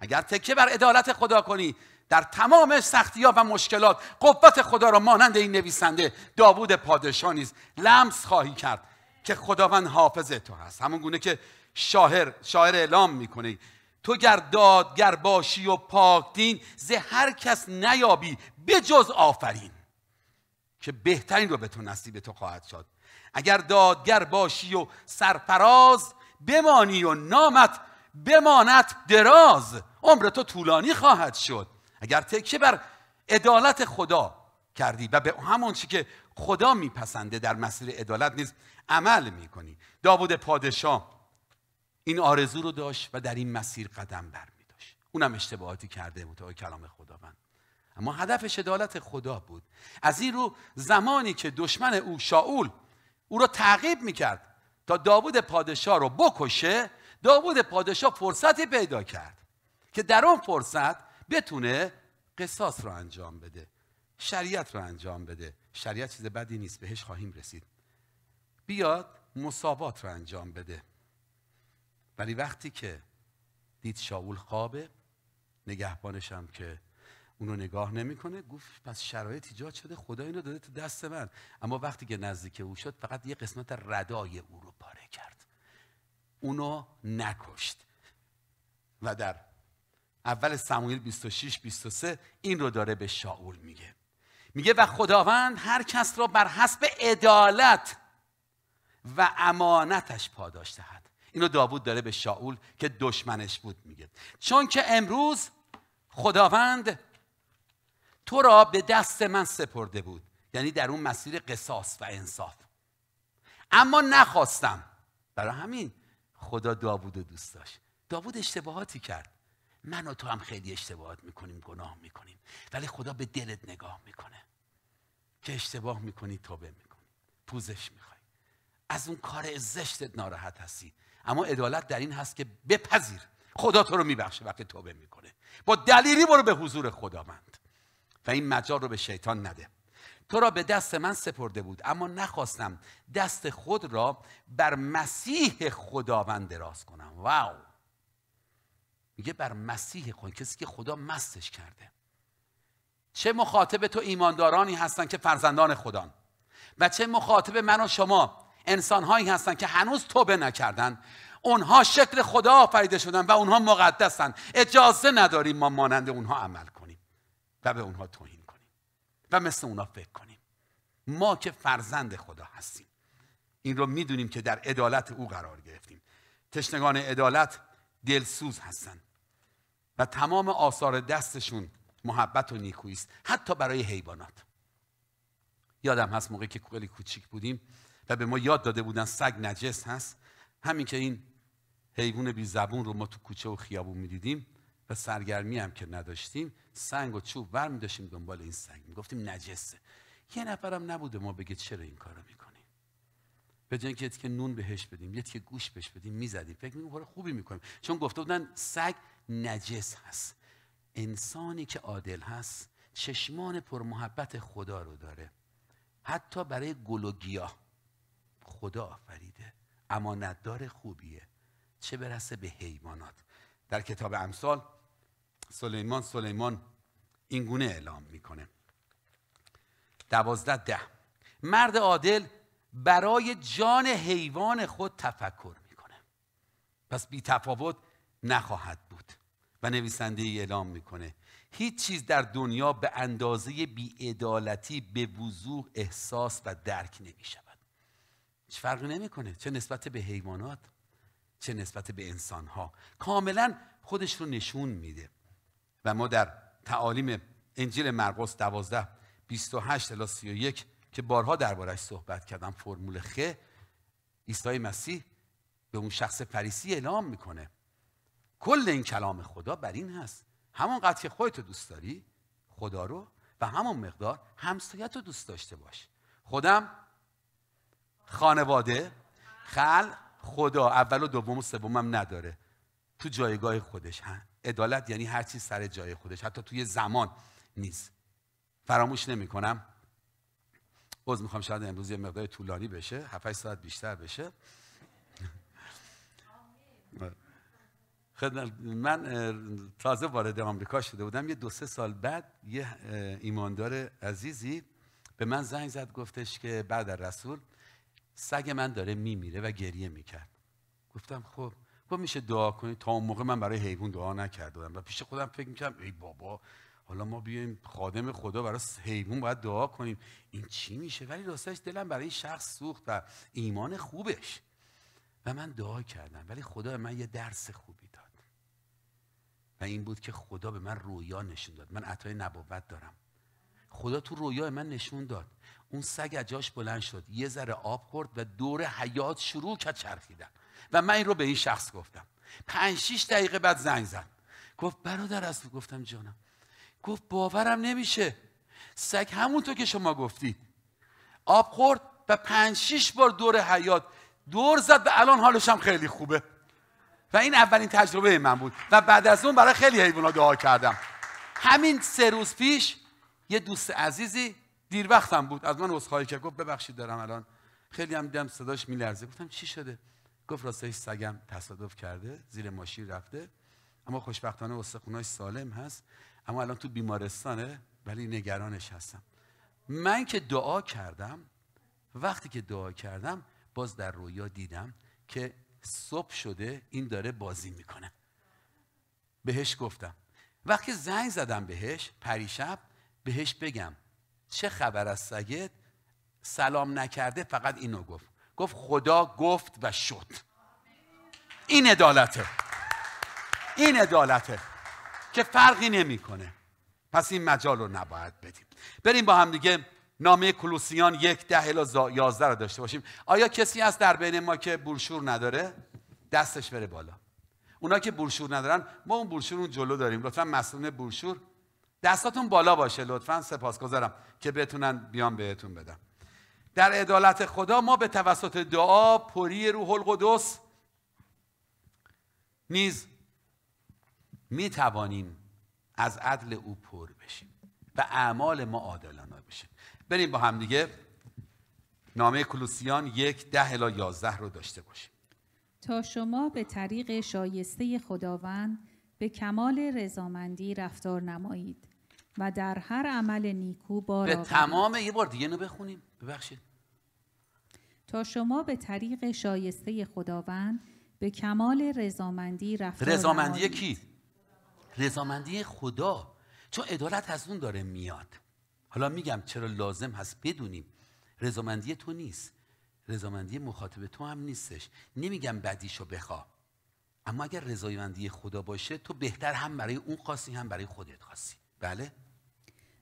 اگر تکیه بر عدالت خدا کنی در تمام سختی ها و مشکلات قوت خدا را مانند این نویسنده داوود پادشاه نیز لمس خواهی کرد که خداوند حافظ تو هست همون گونه که شاعر شاعر اعلام میکنه تو گر دادگر باشی و پاک دین ز هر کس نیابی جز آفرین که بهترین رو به تو نصیب تو خواهد شد اگر دادگر باشی و سرفراز بمانی و نامت بماند دراز عمر تو طولانی خواهد شد اگر تکیه بر عدالت خدا کردی و به همون چی که خدا میپسنده در مسیر عدالت نیز عمل میکنی داوود پادشاه این آرزو رو داشت و در این مسیر قدم بر می اونم اشتباهاتی کرده بود کلام خداوند اما هدفش عدالت خدا بود از این رو زمانی که دشمن او شاول او را تعقیب میکرد تا داوود پادشاه رو بکشه داوود پادشاه فرصتی پیدا کرد که در اون فرصت بتونه قصاص رو انجام بده شریعت رو انجام بده شریعت چیز بدی نیست بهش خواهیم رسید بیاد مصابات رو انجام بده ولی وقتی که دید شاول خوابه نگهبانش هم که اونو نگاه نمیکنه گفت پس شرایط ایجاد شده خدا اینو داده تو دست من اما وقتی که نزدیک او شد فقط یه قسمت ردای او رو پاره کرد اونو نکشت و در اول سموئیل 26 23 این رو داره به شاول میگه میگه و خداوند هر کس را بر حسب عدالت و امانتش پاداش دهد اینو داوود داره به شاول که دشمنش بود میگه چون که امروز خداوند تو را به دست من سپرده بود یعنی در اون مسیر قصاص و انصاف اما نخواستم برای همین خدا داوود رو دوست داشت داوود اشتباهاتی کرد من و تو هم خیلی اشتباهات میکنیم گناه میکنیم ولی خدا به دلت نگاه میکنه که اشتباه میکنی توبه میکنی پوزش میخوای از اون کار زشتت ناراحت هستی اما عدالت در این هست که بپذیر خدا تو رو میبخشه وقتی توبه میکنه با دلیری برو به حضور خداوند و این مجار رو به شیطان نده تو را به دست من سپرده بود اما نخواستم دست خود را بر مسیح خداوند دراز کنم واو میگه بر مسیح کن کسی که خدا مستش کرده چه مخاطب تو ایماندارانی هستن که فرزندان خدان و چه مخاطب من و شما انسانهایی هستن که هنوز توبه نکردن اونها شکل خدا آفریده شدن و اونها مقدسن اجازه نداریم ما مانند اونها عمل کنیم و به اونها توهین کنیم و مثل اونها فکر کنیم ما که فرزند خدا هستیم این رو میدونیم که در عدالت او قرار گرفتیم تشنگان عدالت دلسوز هستن و تمام آثار دستشون محبت و نیکویی است حتی برای حیوانات یادم هست موقعی که خیلی کوچیک بودیم و به ما یاد داده بودن سگ نجس هست همین که این حیوان بی زبون رو ما تو کوچه و خیابون میدیدیم و سرگرمی هم که نداشتیم سنگ و چوب برمی داشتیم دنبال این سگ میگفتیم نجسه یه نفرم نبوده ما بگه چرا این کارو میکنه به جای اینکه که نون بهش بدیم یه که گوش بهش بدیم میزدیم فکر میکنیم کار خوبی میکنیم چون گفته بودن سگ نجس هست انسانی که عادل هست چشمان پرمحبت خدا رو داره حتی برای گل و گیاه خدا آفریده امانتدار خوبیه چه برسه به حیوانات در کتاب امثال سلیمان سلیمان اینگونه اعلام میکنه دوازده ده مرد عادل برای جان حیوان خود تفکر میکنه پس بی تفاوت نخواهد بود و نویسنده اعلام میکنه هیچ چیز در دنیا به اندازه بیعدالتی به وضوح احساس و درک نمی شود هیچ فرقی نمیکنه چه نسبت به حیوانات چه نسبت به انسانها کاملا خودش رو نشون میده و ما در تعالیم انجیل مرقس 12 28 الی یک که بارها دربارش صحبت کردم فرمول خ عیسی مسیح به اون شخص فریسی اعلام میکنه کل این کلام خدا بر این هست همانقدر که خودتو دوست داری خدا رو و همان مقدار همسایت رو دوست داشته باش خودم خانواده خل خدا اول و دوم و سومم نداره تو جایگاه خودش عدالت یعنی هر چیز سر جای خودش حتی توی زمان نیست فراموش نمیکنم. باز میخوام شاید امروز یه مقدار طولانی بشه هفت ساعت بیشتر بشه من تازه وارد آمریکا شده بودم یه دو سه سال بعد یه ایماندار عزیزی به من زنگ زد گفتش که بعد از رسول سگ من داره میمیره و گریه میکرد گفتم خب گفت میشه دعا کنی تا اون موقع من برای حیوان دعا نکرده بودم و پیش خودم فکر میکردم ای بابا حالا ما بیایم خادم خدا برای حیوان باید دعا کنیم این چی میشه ولی راستش دلم برای شخص سوخت و ایمان خوبش و من دعا کردم ولی خدا به من یه درس خوبی داد و این بود که خدا به من رویا نشون داد من عطای نبوت دارم خدا تو رویا من نشون داد اون سگ اجاش بلند شد یه ذره آب خورد و دور حیات شروع کرد چرخیدن و من این رو به این شخص گفتم پنج شیش دقیقه بعد زنگ زد گفت برادر از گفتم جانم گفت باورم نمیشه سگ همونطور که شما گفتی آب خورد و پنج شیش بار دور حیات دور زد و الان حالش هم خیلی خوبه و این اولین تجربه من بود و بعد از اون برای خیلی حیوانات دعا کردم همین سه روز پیش یه دوست عزیزی دیر وقتم بود از من عذرخواهی کرد گفت ببخشید دارم الان خیلی هم دیدم صداش میلرزه گفتم چی شده گفت راستش سگم تصادف کرده زیر ماشین رفته اما خوشبختانه استخوناش سالم هست اما الان تو بیمارستانه ولی نگرانش هستم من که دعا کردم وقتی که دعا کردم باز در رویا دیدم که صبح شده این داره بازی میکنه بهش گفتم وقتی زنگ زدم بهش پریشب بهش بگم چه خبر از سگت سلام نکرده فقط اینو گفت گفت خدا گفت و شد این عدالته این عدالته که فرقی نمیکنه پس این مجال رو نباید بدیم بریم با هم دیگه نامه کلوسیان یک ده الا یازده رو داشته باشیم آیا کسی هست در بین ما که برشور نداره دستش بره بالا اونا که برشور ندارن ما اون برشور اون جلو داریم لطفا مسئول برشور دستاتون بالا باشه لطفا سپاسگزارم که بتونن بیان بهتون بدم در عدالت خدا ما به توسط دعا پری روح القدس نیز می توانیم از عدل او پر بشیم و اعمال ما عادلانه بشه بریم با هم دیگه نامه کلوسیان یک ده الا یازده رو داشته باشیم تا شما به طریق شایسته خداوند به کمال رضامندی رفتار نمایید و در هر عمل نیکو بار به تمام یه بار دیگه اینو بخونیم ببخشید تا شما به طریق شایسته خداوند به کمال رضامندی رفتار رضامندی کی رضامندی خدا چون عدالت از اون داره میاد حالا میگم چرا لازم هست بدونیم رضامندی تو نیست رضامندی مخاطب تو هم نیستش نمیگم بدیشو بخوا اما اگر رضایمندی خدا باشه تو بهتر هم برای اون خاصی هم برای خودت خاصی بله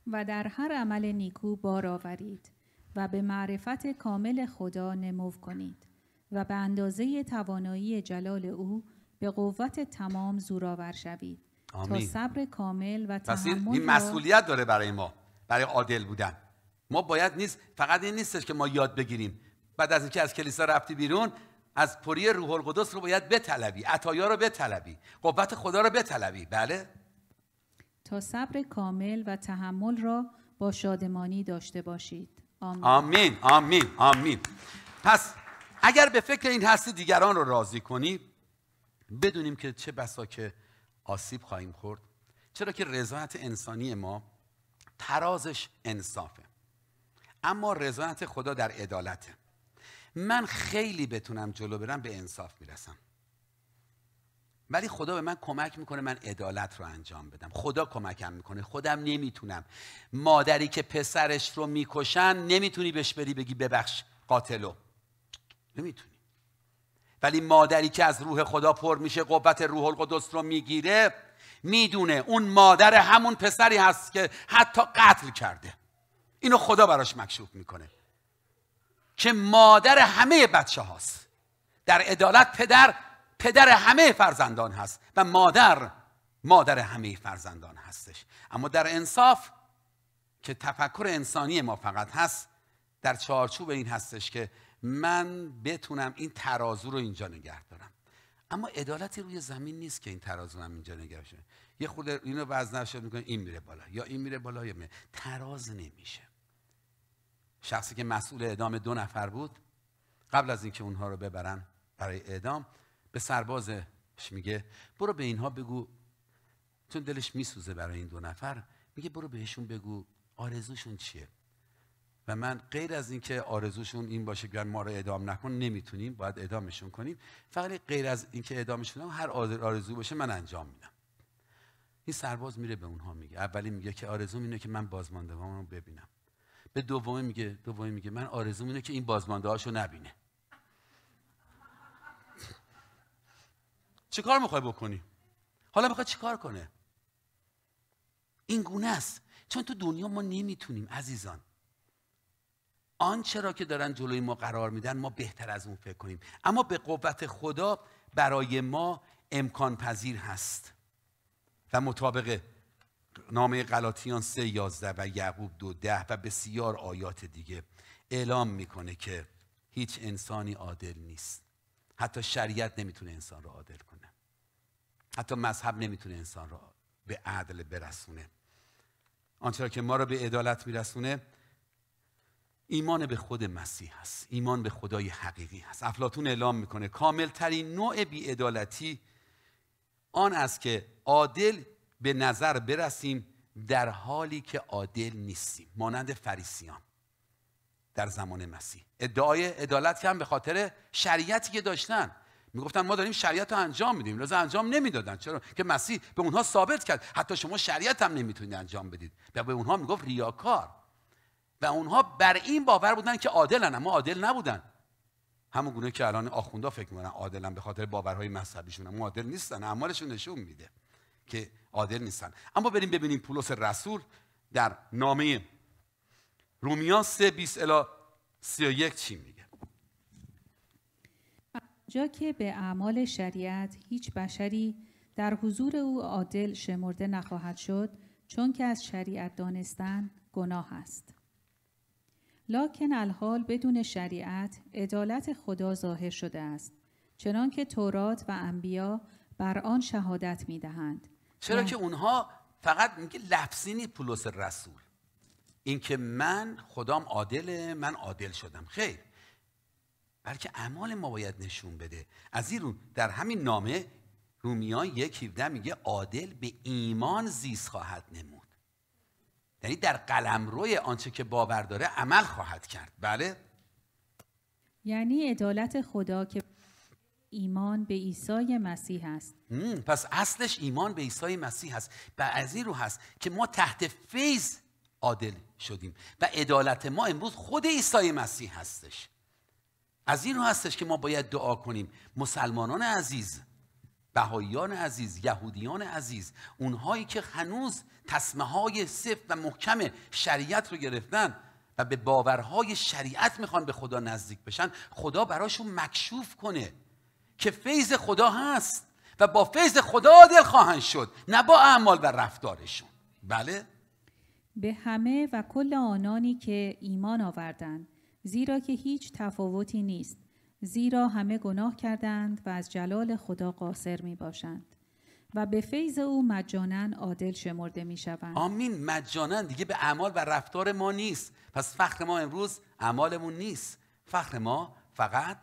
و در هر عمل نیکو بار آورید و به معرفت کامل خدا نمو کنید و به اندازه توانایی جلال او به قوت تمام زورآور شوید آمین. صبر کامل و تحمل این مسئولیت داره برای ما برای عادل بودن ما باید نیست فقط این نیستش که ما یاد بگیریم بعد از اینکه از کلیسا رفتی بیرون از پری روح القدس رو باید بطلبی عطایا رو بطلبی قوت خدا رو بطلبی بله تا صبر کامل و تحمل را با شادمانی داشته باشید آمین آمین آمین, آمین. پس اگر به فکر این هستی دیگران رو راضی کنی بدونیم که چه بسا که آسیب خواهیم خورد چرا که رضایت انسانی ما ترازش انصافه اما رضایت خدا در عدالته من خیلی بتونم جلو برم به انصاف میرسم ولی خدا به من کمک میکنه من عدالت رو انجام بدم خدا کمکم میکنه خودم نمیتونم مادری که پسرش رو میکشن نمیتونی بهش بری بگی ببخش قاتلو نمیتونی ولی مادری که از روح خدا پر میشه قوت روح القدس رو میگیره میدونه اون مادر همون پسری هست که حتی قتل کرده اینو خدا براش مکشوف میکنه که مادر همه بچه هاست در عدالت پدر پدر همه فرزندان هست و مادر مادر همه فرزندان هستش اما در انصاف که تفکر انسانی ما فقط هست در چارچوب این هستش که من بتونم این ترازو رو اینجا نگه دارم اما عدالتی روی زمین نیست که این ترازو هم اینجا نگه بشه یه خود اینو می میکنه این میره بالا یا این میره بالا یا میره تراز نمیشه شخصی که مسئول اعدام دو نفر بود قبل از اینکه اونها رو ببرن برای اعدام به سربازش میگه برو به اینها بگو چون دلش میسوزه برای این دو نفر میگه برو بهشون بگو آرزوشون چیه و من غیر از اینکه آرزوشون این باشه که ما رو اعدام نکن نمیتونیم باید اعدامشون کنیم فقط غیر از اینکه اعدامشون هم هر آرزو باشه من انجام میدم این سرباز میره به اونها میگه اولی میگه که آرزوم اینه که من بازمانده ها رو ببینم به دومی میگه دومی میگه من آرزوم اینه که این بازمانده هاشو نبینه چیکار میخوای بکنی حالا میخوای چیکار کنه این گونه است چون تو دنیا ما نمیتونیم عزیزان آنچه را که دارن جلوی ما قرار میدن ما بهتر از اون فکر کنیم اما به قوت خدا برای ما امکان پذیر هست و مطابق نامه غلاطیان 3 11 و یعقوب 2 10 و بسیار آیات دیگه اعلام میکنه که هیچ انسانی عادل نیست حتی شریعت نمیتونه انسان را عادل کنه حتی مذهب نمیتونه انسان را به عدل برسونه آنچه که ما را به عدالت میرسونه ایمان به خود مسیح هست ایمان به خدای حقیقی هست افلاتون اعلام میکنه ترین نوع بیعدالتی آن است که عادل به نظر برسیم در حالی که عادل نیستیم مانند فریسیان در زمان مسیح ادعای عدالت هم به خاطر شریعتی که داشتن میگفتن ما داریم شریعت رو انجام میدیم لازم انجام نمیدادن چرا که مسیح به اونها ثابت کرد حتی شما شریعت هم نمیتونید انجام بدید به اونها میگفت ریاکار و اونها بر این باور بودن که عادلن اما عادل نبودن همون گونه که الان آخوندا فکر میکنن عادلن به خاطر باورهای مذهبیشون اما عادل نیستن اعمالشون نشون میده که عادل نیستن اما بریم ببینیم پولس رسول در نامه رومیا 3 20 الی 31 چی میگه جا که به اعمال شریعت هیچ بشری در حضور او عادل شمرده نخواهد شد چون که از شریعت دانستن گناه است لاکن الحال بدون شریعت عدالت خدا ظاهر شده است چنان که تورات و انبیا بر آن شهادت می دهند چرا که اونها فقط میگه لفظی نی پولس رسول اینکه من خدام عادله من عادل شدم خیر بلکه اعمال ما باید نشون بده از این در همین نامه رومیان یک 17 میگه عادل به ایمان زیست خواهد نمود یعنی در روی آنچه که باور داره عمل خواهد کرد بله یعنی عدالت خدا که ایمان به عیسی مسیح است پس اصلش ایمان به عیسی مسیح است و از این رو هست که ما تحت فیض عادل شدیم و عدالت ما امروز خود عیسی مسیح هستش از این رو هستش که ما باید دعا کنیم مسلمانان عزیز بهاییان عزیز یهودیان عزیز اونهایی که هنوز تصمه های صفت و محکم شریعت رو گرفتن و به باورهای شریعت میخوان به خدا نزدیک بشن خدا براشون مکشوف کنه که فیض خدا هست و با فیض خدا دل خواهند شد نه با اعمال و رفتارشون بله به همه و کل آنانی که ایمان آوردند زیرا که هیچ تفاوتی نیست زیرا همه گناه کردند و از جلال خدا قاصر می باشند و به فیض او مجانن عادل شمرده می شوند آمین مجانن دیگه به اعمال و رفتار ما نیست پس فخر ما امروز اعمالمون نیست فخر ما فقط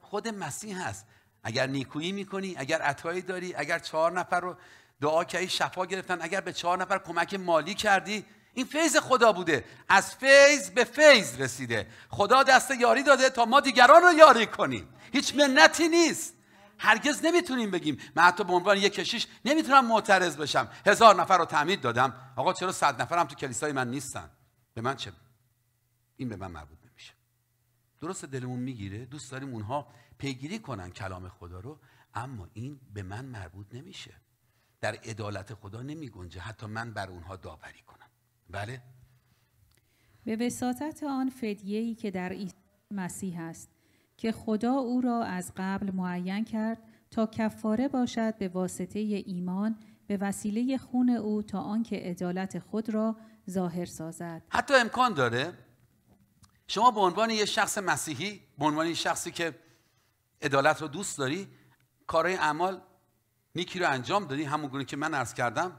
خود مسیح هست اگر نیکویی میکنی اگر عطایی داری اگر چهار نفر رو دعا کردی شفا گرفتن اگر به چهار نفر کمک مالی کردی این فیض خدا بوده از فیض به فیض رسیده خدا دست یاری داده تا ما دیگران رو یاری کنیم هیچ منتی نیست هرگز نمیتونیم بگیم من حتی به عنوان یک کشیش نمیتونم معترض بشم هزار نفر رو تعمید دادم آقا چرا صد نفر هم تو کلیسای من نیستن به من چه این به من مربوط نمیشه درست دلمون میگیره دوست داریم اونها پیگیری کنن کلام خدا رو اما این به من مربوط نمیشه در عدالت خدا نمیگنجه حتی من بر اونها داوری بله به وساطت آن فدیه‌ای که در عیسی مسیح است که خدا او را از قبل معین کرد تا کفاره باشد به واسطه ایمان به وسیله خون او تا آنکه عدالت خود را ظاهر سازد حتی امکان داره شما به عنوان یه شخص مسیحی به عنوان یه شخصی که عدالت رو دوست داری کارهای اعمال نیکی رو انجام دادی همون گونه که من عرض کردم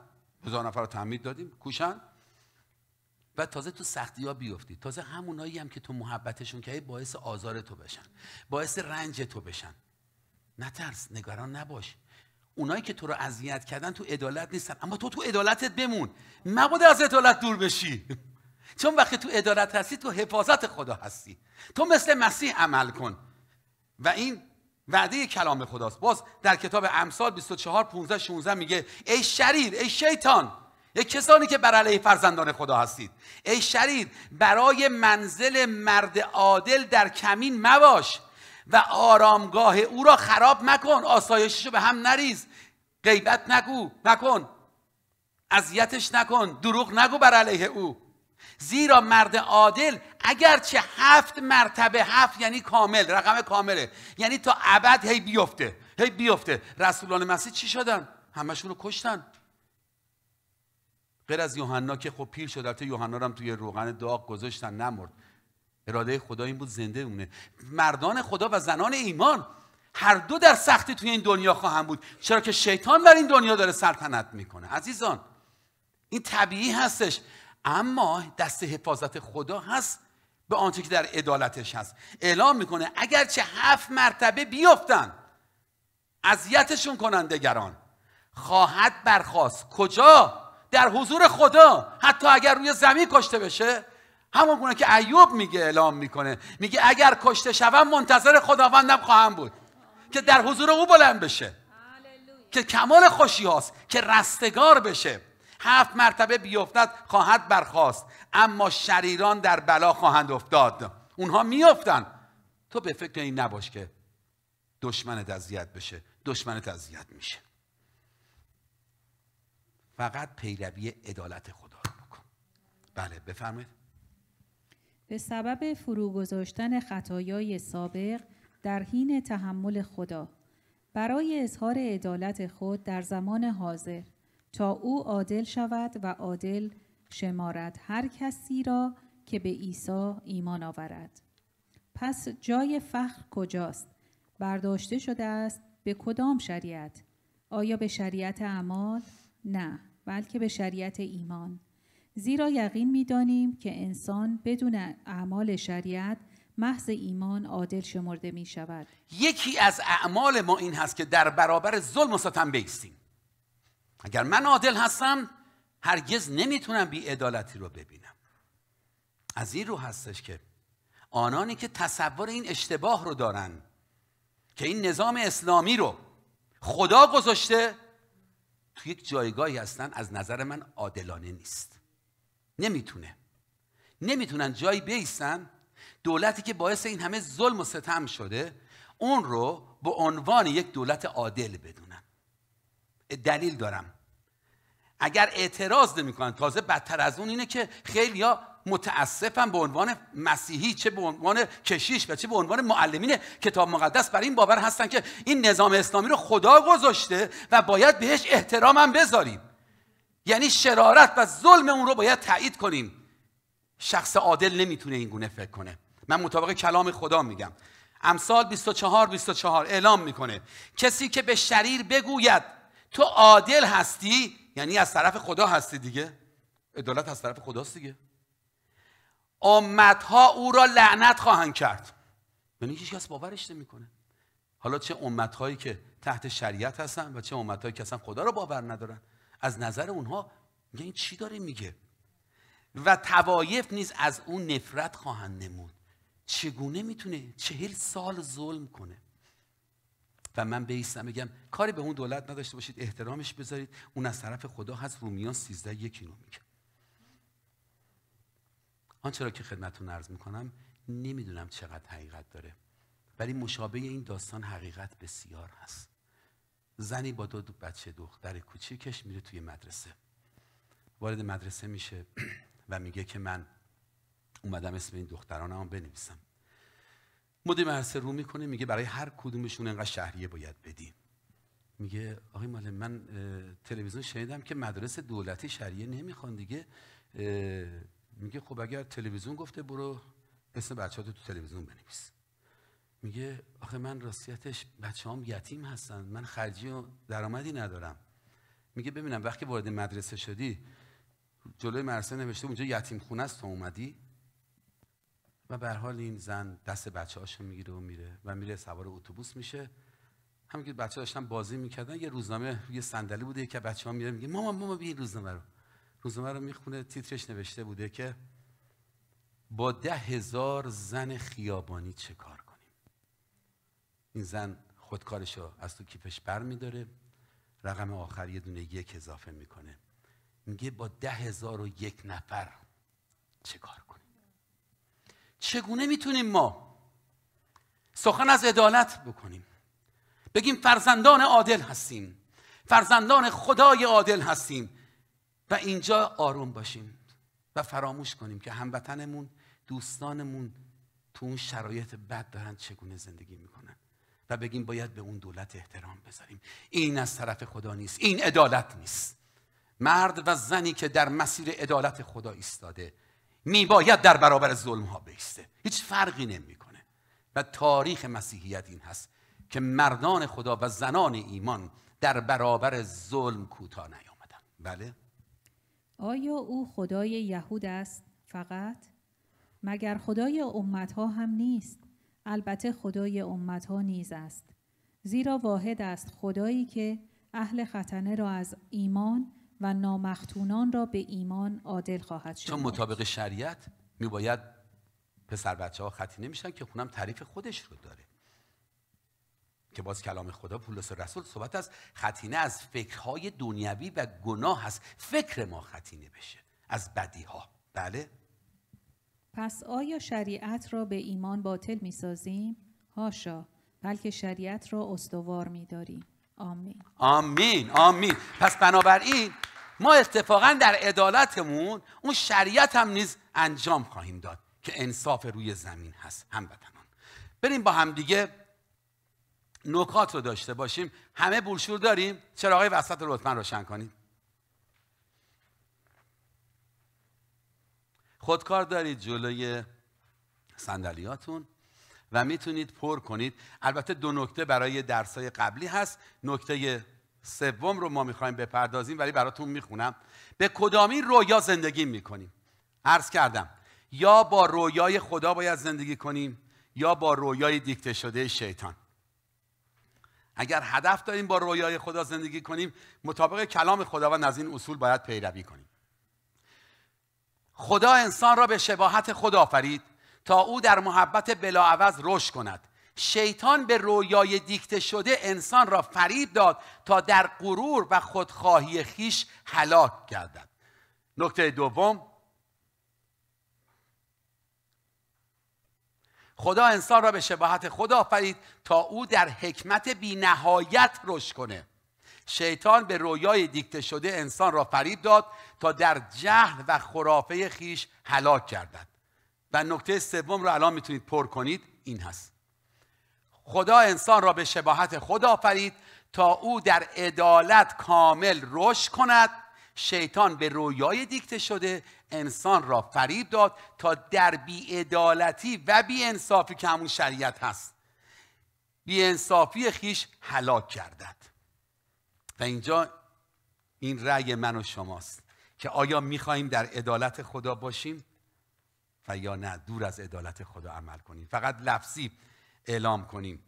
هزار نفر رو تعمید دادیم کوشن و تازه تو سختی ها بیفتی تازه همونایی هم که تو محبتشون کردی باعث آزار تو بشن باعث رنج تو بشن نترس نگران نباش اونایی که تو رو اذیت کردن تو عدالت نیستن اما تو تو عدالتت بمون مبادا از عدالت دور بشی چون وقتی تو عدالت هستی تو حفاظت خدا هستی تو مثل مسیح عمل کن و این وعده کلام خداست باز در کتاب امثال 24 15 16 میگه ای شریر ای شیطان یک کسانی که بر علیه فرزندان خدا هستید ای شرید برای منزل مرد عادل در کمین مباش و آرامگاه او را خراب مکن آسایشش رو به هم نریز غیبت نگو نکن اذیتش نکن دروغ نگو بر علیه او زیرا مرد عادل اگرچه هفت مرتبه هفت یعنی کامل رقم کامله یعنی تا ابد هی بیفته هی بیفته رسولان مسیح چی شدن همشون رو کشتن غیر از یوحنا که خب پیر شد البته یوحنا هم توی روغن داغ گذاشتن نمرد اراده خدا این بود زنده اونه مردان خدا و زنان ایمان هر دو در سختی توی این دنیا خواهم بود چرا که شیطان بر این دنیا داره سلطنت میکنه عزیزان این طبیعی هستش اما دست حفاظت خدا هست به آنچه که در عدالتش هست اعلام میکنه اگرچه هفت مرتبه بیفتن اذیتشون کنن دگران خواهد برخواست کجا در حضور خدا حتی اگر روی زمین کشته بشه همون گونه که ایوب میگه اعلام میکنه میگه اگر کشته شوم منتظر خداوندم خواهم بود که در حضور او بلند بشه که کمال خوشی هاست که رستگار بشه هفت مرتبه بیفتد خواهد برخواست اما شریران در بلا خواهند افتاد اونها میافتند تو به فکر این نباش که دشمنت اذیت بشه دشمنت اذیت میشه فقط پیروی عدالت خدا رو بکن بله بفهمید؟ به سبب فرو گذاشتن خطایای سابق در حین تحمل خدا برای اظهار عدالت خود در زمان حاضر تا او عادل شود و عادل شمارد هر کسی را که به عیسی ایمان آورد پس جای فخر کجاست برداشته شده است به کدام شریعت آیا به شریعت اعمال نه بلکه به شریعت ایمان زیرا یقین میدانیم که انسان بدون اعمال شریعت محض ایمان عادل شمرده می شود یکی از اعمال ما این هست که در برابر ظلم و ستم بیستیم اگر من عادل هستم هرگز نمیتونم بی ادالتی رو ببینم از این رو هستش که آنانی که تصور این اشتباه رو دارن که این نظام اسلامی رو خدا گذاشته تو یک جایگاهی هستن از نظر من عادلانه نیست نمیتونه نمیتونن جایی بیستن دولتی که باعث این همه ظلم و ستم شده اون رو به عنوان یک دولت عادل بدونن دلیل دارم اگر اعتراض کنن تازه بدتر از اون اینه که ها متاسفم به عنوان مسیحی چه به عنوان کشیش و چه به عنوان معلمین کتاب مقدس برای این باور هستن که این نظام اسلامی رو خدا گذاشته و باید بهش احترام هم بذاریم یعنی شرارت و ظلم اون رو باید تایید کنیم شخص عادل نمیتونه این گونه فکر کنه من مطابق کلام خدا میگم امثال 24 24 اعلام میکنه کسی که به شریر بگوید تو عادل هستی یعنی از طرف خدا هستی دیگه عدالت از طرف خداست دیگه ها او را لعنت خواهند کرد یعنی هیچ کس باورش نمیکنه حالا چه هایی که تحت شریعت هستن و چه امتهایی که اصلا خدا را باور ندارن از نظر اونها میگه این چی داره میگه و توایف نیز از اون نفرت خواهند نمود چگونه میتونه چهل سال ظلم کنه و من ایستم بگم کاری به اون دولت نداشته باشید احترامش بذارید اون از طرف خدا هست رومیان سیزده یکی آنچه را که خدمتون عرض میکنم نمیدونم چقدر حقیقت داره ولی مشابه این داستان حقیقت بسیار هست زنی با دو بچه دختر کوچیکش میره توی مدرسه وارد مدرسه میشه و میگه که من اومدم اسم این دخترانم بنویسم مدیر مدرسه رو میکنه میگه برای هر کدومشون انقدر شهریه باید بدی میگه آقای مال من تلویزیون شنیدم که مدرسه دولتی شهریه نمیخوان دیگه میگه خب اگر تلویزیون گفته برو اسم بچه تو تلویزیون بنویس میگه آخه من راستیتش بچه هم یتیم هستن من خرجی و درآمدی ندارم میگه ببینم وقتی وارد مدرسه شدی جلوی مدرسه نوشته اونجا یتیم خونه است تو اومدی و به حال این زن دست بچه هاشو میگیره و میره و میره سوار اتوبوس میشه همین که بچه داشتن بازی میکردن یه روزنامه یه صندلی بوده که بچه ها میره میگه مامان مامان بیا روزنامه رو روزنامه رو میخونه تیترش نوشته بوده که با ده هزار زن خیابانی چه کار کنیم این زن خودکارش رو از تو کیفش بر میداره رقم آخر یه دونه یک اضافه میکنه میگه با ده هزار و یک نفر چه کار کنیم چگونه میتونیم ما سخن از عدالت بکنیم بگیم فرزندان عادل هستیم فرزندان خدای عادل هستیم و اینجا آروم باشیم و فراموش کنیم که هموطنمون دوستانمون تو اون شرایط بد دارن چگونه زندگی میکنن و بگیم باید به اون دولت احترام بذاریم این از طرف خدا نیست این عدالت نیست مرد و زنی که در مسیر عدالت خدا ایستاده میباید در برابر ظلم ها بیسته هیچ فرقی نمیکنه و تاریخ مسیحیت این هست که مردان خدا و زنان ایمان در برابر ظلم کوتاه نیامدن بله آیا او خدای یهود است فقط؟ مگر خدای امتها هم نیست؟ البته خدای امتها نیز است. زیرا واحد است خدایی که اهل خطنه را از ایمان و نامختونان را به ایمان عادل خواهد شد. چون مطابق شریعت میباید پسر بچه ها خطی نمیشن که خونم تعریف خودش رو داره. که باز کلام خدا پولس رسول صحبت از خطینه از فکرهای دنیوی و گناه است فکر ما خطینه بشه از بدیها بله پس آیا شریعت را به ایمان باطل می سازیم؟ هاشا بلکه شریعت را استوار می داریم آمین آمین آمین پس بنابراین ما اتفاقا در عدالتمون اون شریعت هم نیز انجام خواهیم داد که انصاف روی زمین هست هموطنان بریم با همدیگه نکات رو داشته باشیم همه بولشور داریم چراغای وسط رو لطفا روشن کنید خودکار دارید جلوی صندلیاتون و میتونید پر کنید البته دو نکته برای درسای قبلی هست نکته سوم رو ما میخوایم بپردازیم ولی براتون میخونم به کدامی رویا زندگی میکنیم عرض کردم یا با رویای خدا باید زندگی کنیم یا با رویای دیکته شده شیطان اگر هدف داریم با رویای خدا زندگی کنیم مطابق کلام خداوند از این اصول باید پیروی کنیم خدا انسان را به شباهت خدا آفرید تا او در محبت بلاعوض رشد کند شیطان به رویای دیکته شده انسان را فریب داد تا در غرور و خودخواهی خیش هلاک گردد نکته دوم خدا انسان را به شباهت خدا آفرید تا او در حکمت نهایت رشد کنه شیطان به رویای دیکته شده انسان را فریب داد تا در جهل و خرافه خیش هلاک کردند. و نکته سوم را الان میتونید پر کنید این هست خدا انسان را به شباهت خدا آفرید تا او در عدالت کامل رشد کند شیطان به رویای دیکته شده انسان را فریب داد تا در بیعدالتی و بیانصافی که همون شریعت هست انصافی خیش هلاک گردد و اینجا این رأی من و شماست که آیا میخواهیم در عدالت خدا باشیم و یا نه دور از عدالت خدا عمل کنیم فقط لفظی اعلام کنیم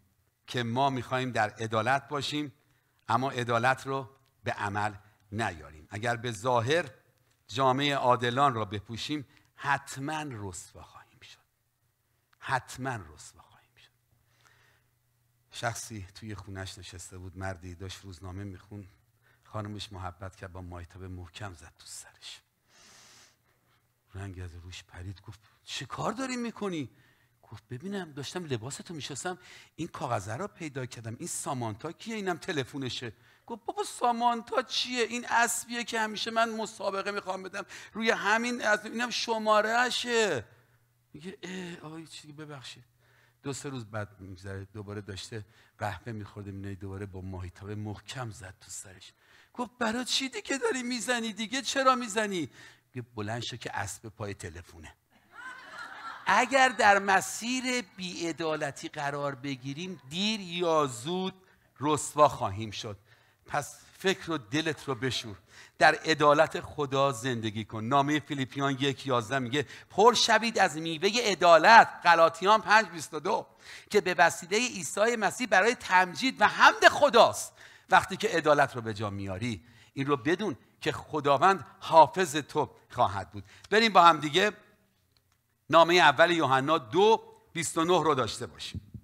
که ما میخواهیم در عدالت باشیم اما عدالت رو به عمل نیاریم اگر به ظاهر جامعه عادلان را بپوشیم حتما رسوا خواهیم شد حتما رسوا خواهیم شد شخصی توی خونش نشسته بود مردی داشت روزنامه میخون خانمش محبت کرد با مایتاب محکم زد تو سرش رنگ از روش پرید گفت چه کار داری میکنی؟ گفت ببینم داشتم لباستو میشستم این کاغذه را پیدا کردم این سامانتا کیه اینم تلفونشه. گفت بابا سامانتا چیه این اسبیه که همیشه من مسابقه میخوام بدم روی همین از اینم شمارهشه میگه اه آقا چیزی ببخشید دو سه روز بعد میگذره دوباره داشته قهوه میخورده مینای دوباره با ماهیتاب محکم زد تو سرش گفت برای چی دیگه داری میزنی دیگه چرا میزنی میگه بلند که اسب پای تلفونه اگر در مسیر بیعدالتی قرار بگیریم دیر یا زود رسوا خواهیم شد پس فکر و دلت رو بشور در عدالت خدا زندگی کن نامه فیلیپیان یک یازده میگه پر شوید از میوه عدالت غلاطیان و دو که به وسیله عیسی مسیح برای تمجید و حمد خداست وقتی که عدالت رو به جا میاری این رو بدون که خداوند حافظ تو خواهد بود بریم با هم دیگه نامه اول یوحنا دو نه رو داشته باشیم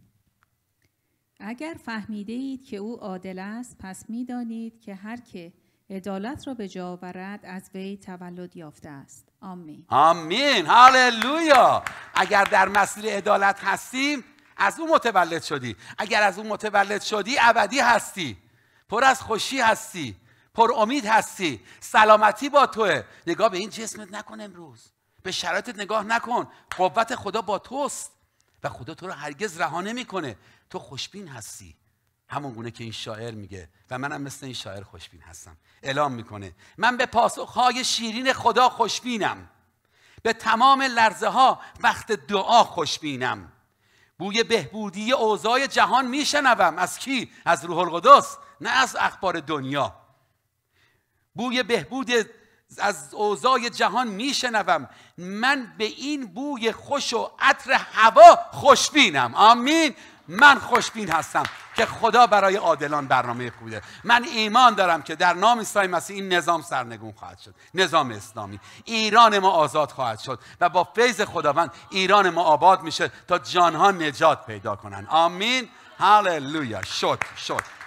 اگر فهمیده اید که او عادل است پس میدانید که هر که عدالت را به جا آورد از وی تولد یافته است آمین آمین هاللویا اگر در مسیر عدالت هستیم از او متولد شدی اگر از او متولد شدی ابدی هستی پر از خوشی هستی پر امید هستی سلامتی با توه نگاه به این جسمت نکن امروز به شرایطت نگاه نکن قوت خدا با توست و خدا تو رو هرگز رها نمیکنه تو خوشبین هستی همون گونه که این شاعر میگه و منم مثل این شاعر خوشبین هستم اعلام میکنه من به پاسخهای شیرین خدا خوشبینم به تمام لرزه ها وقت دعا خوشبینم بوی بهبودی اوضاع جهان میشنوم از کی از روح القدس نه از اخبار دنیا بوی بهبود از اوضاع جهان میشنوم من به این بوی خوش و عطر هوا خوشبینم آمین من خوشبین هستم که خدا برای عادلان برنامه خوده من ایمان دارم که در نام عیسی مسیح این نظام سرنگون خواهد شد نظام اسلامی ایران ما آزاد خواهد شد و با فیض خداوند ایران ما آباد میشه تا جانها نجات پیدا کنن آمین هللویا شد شد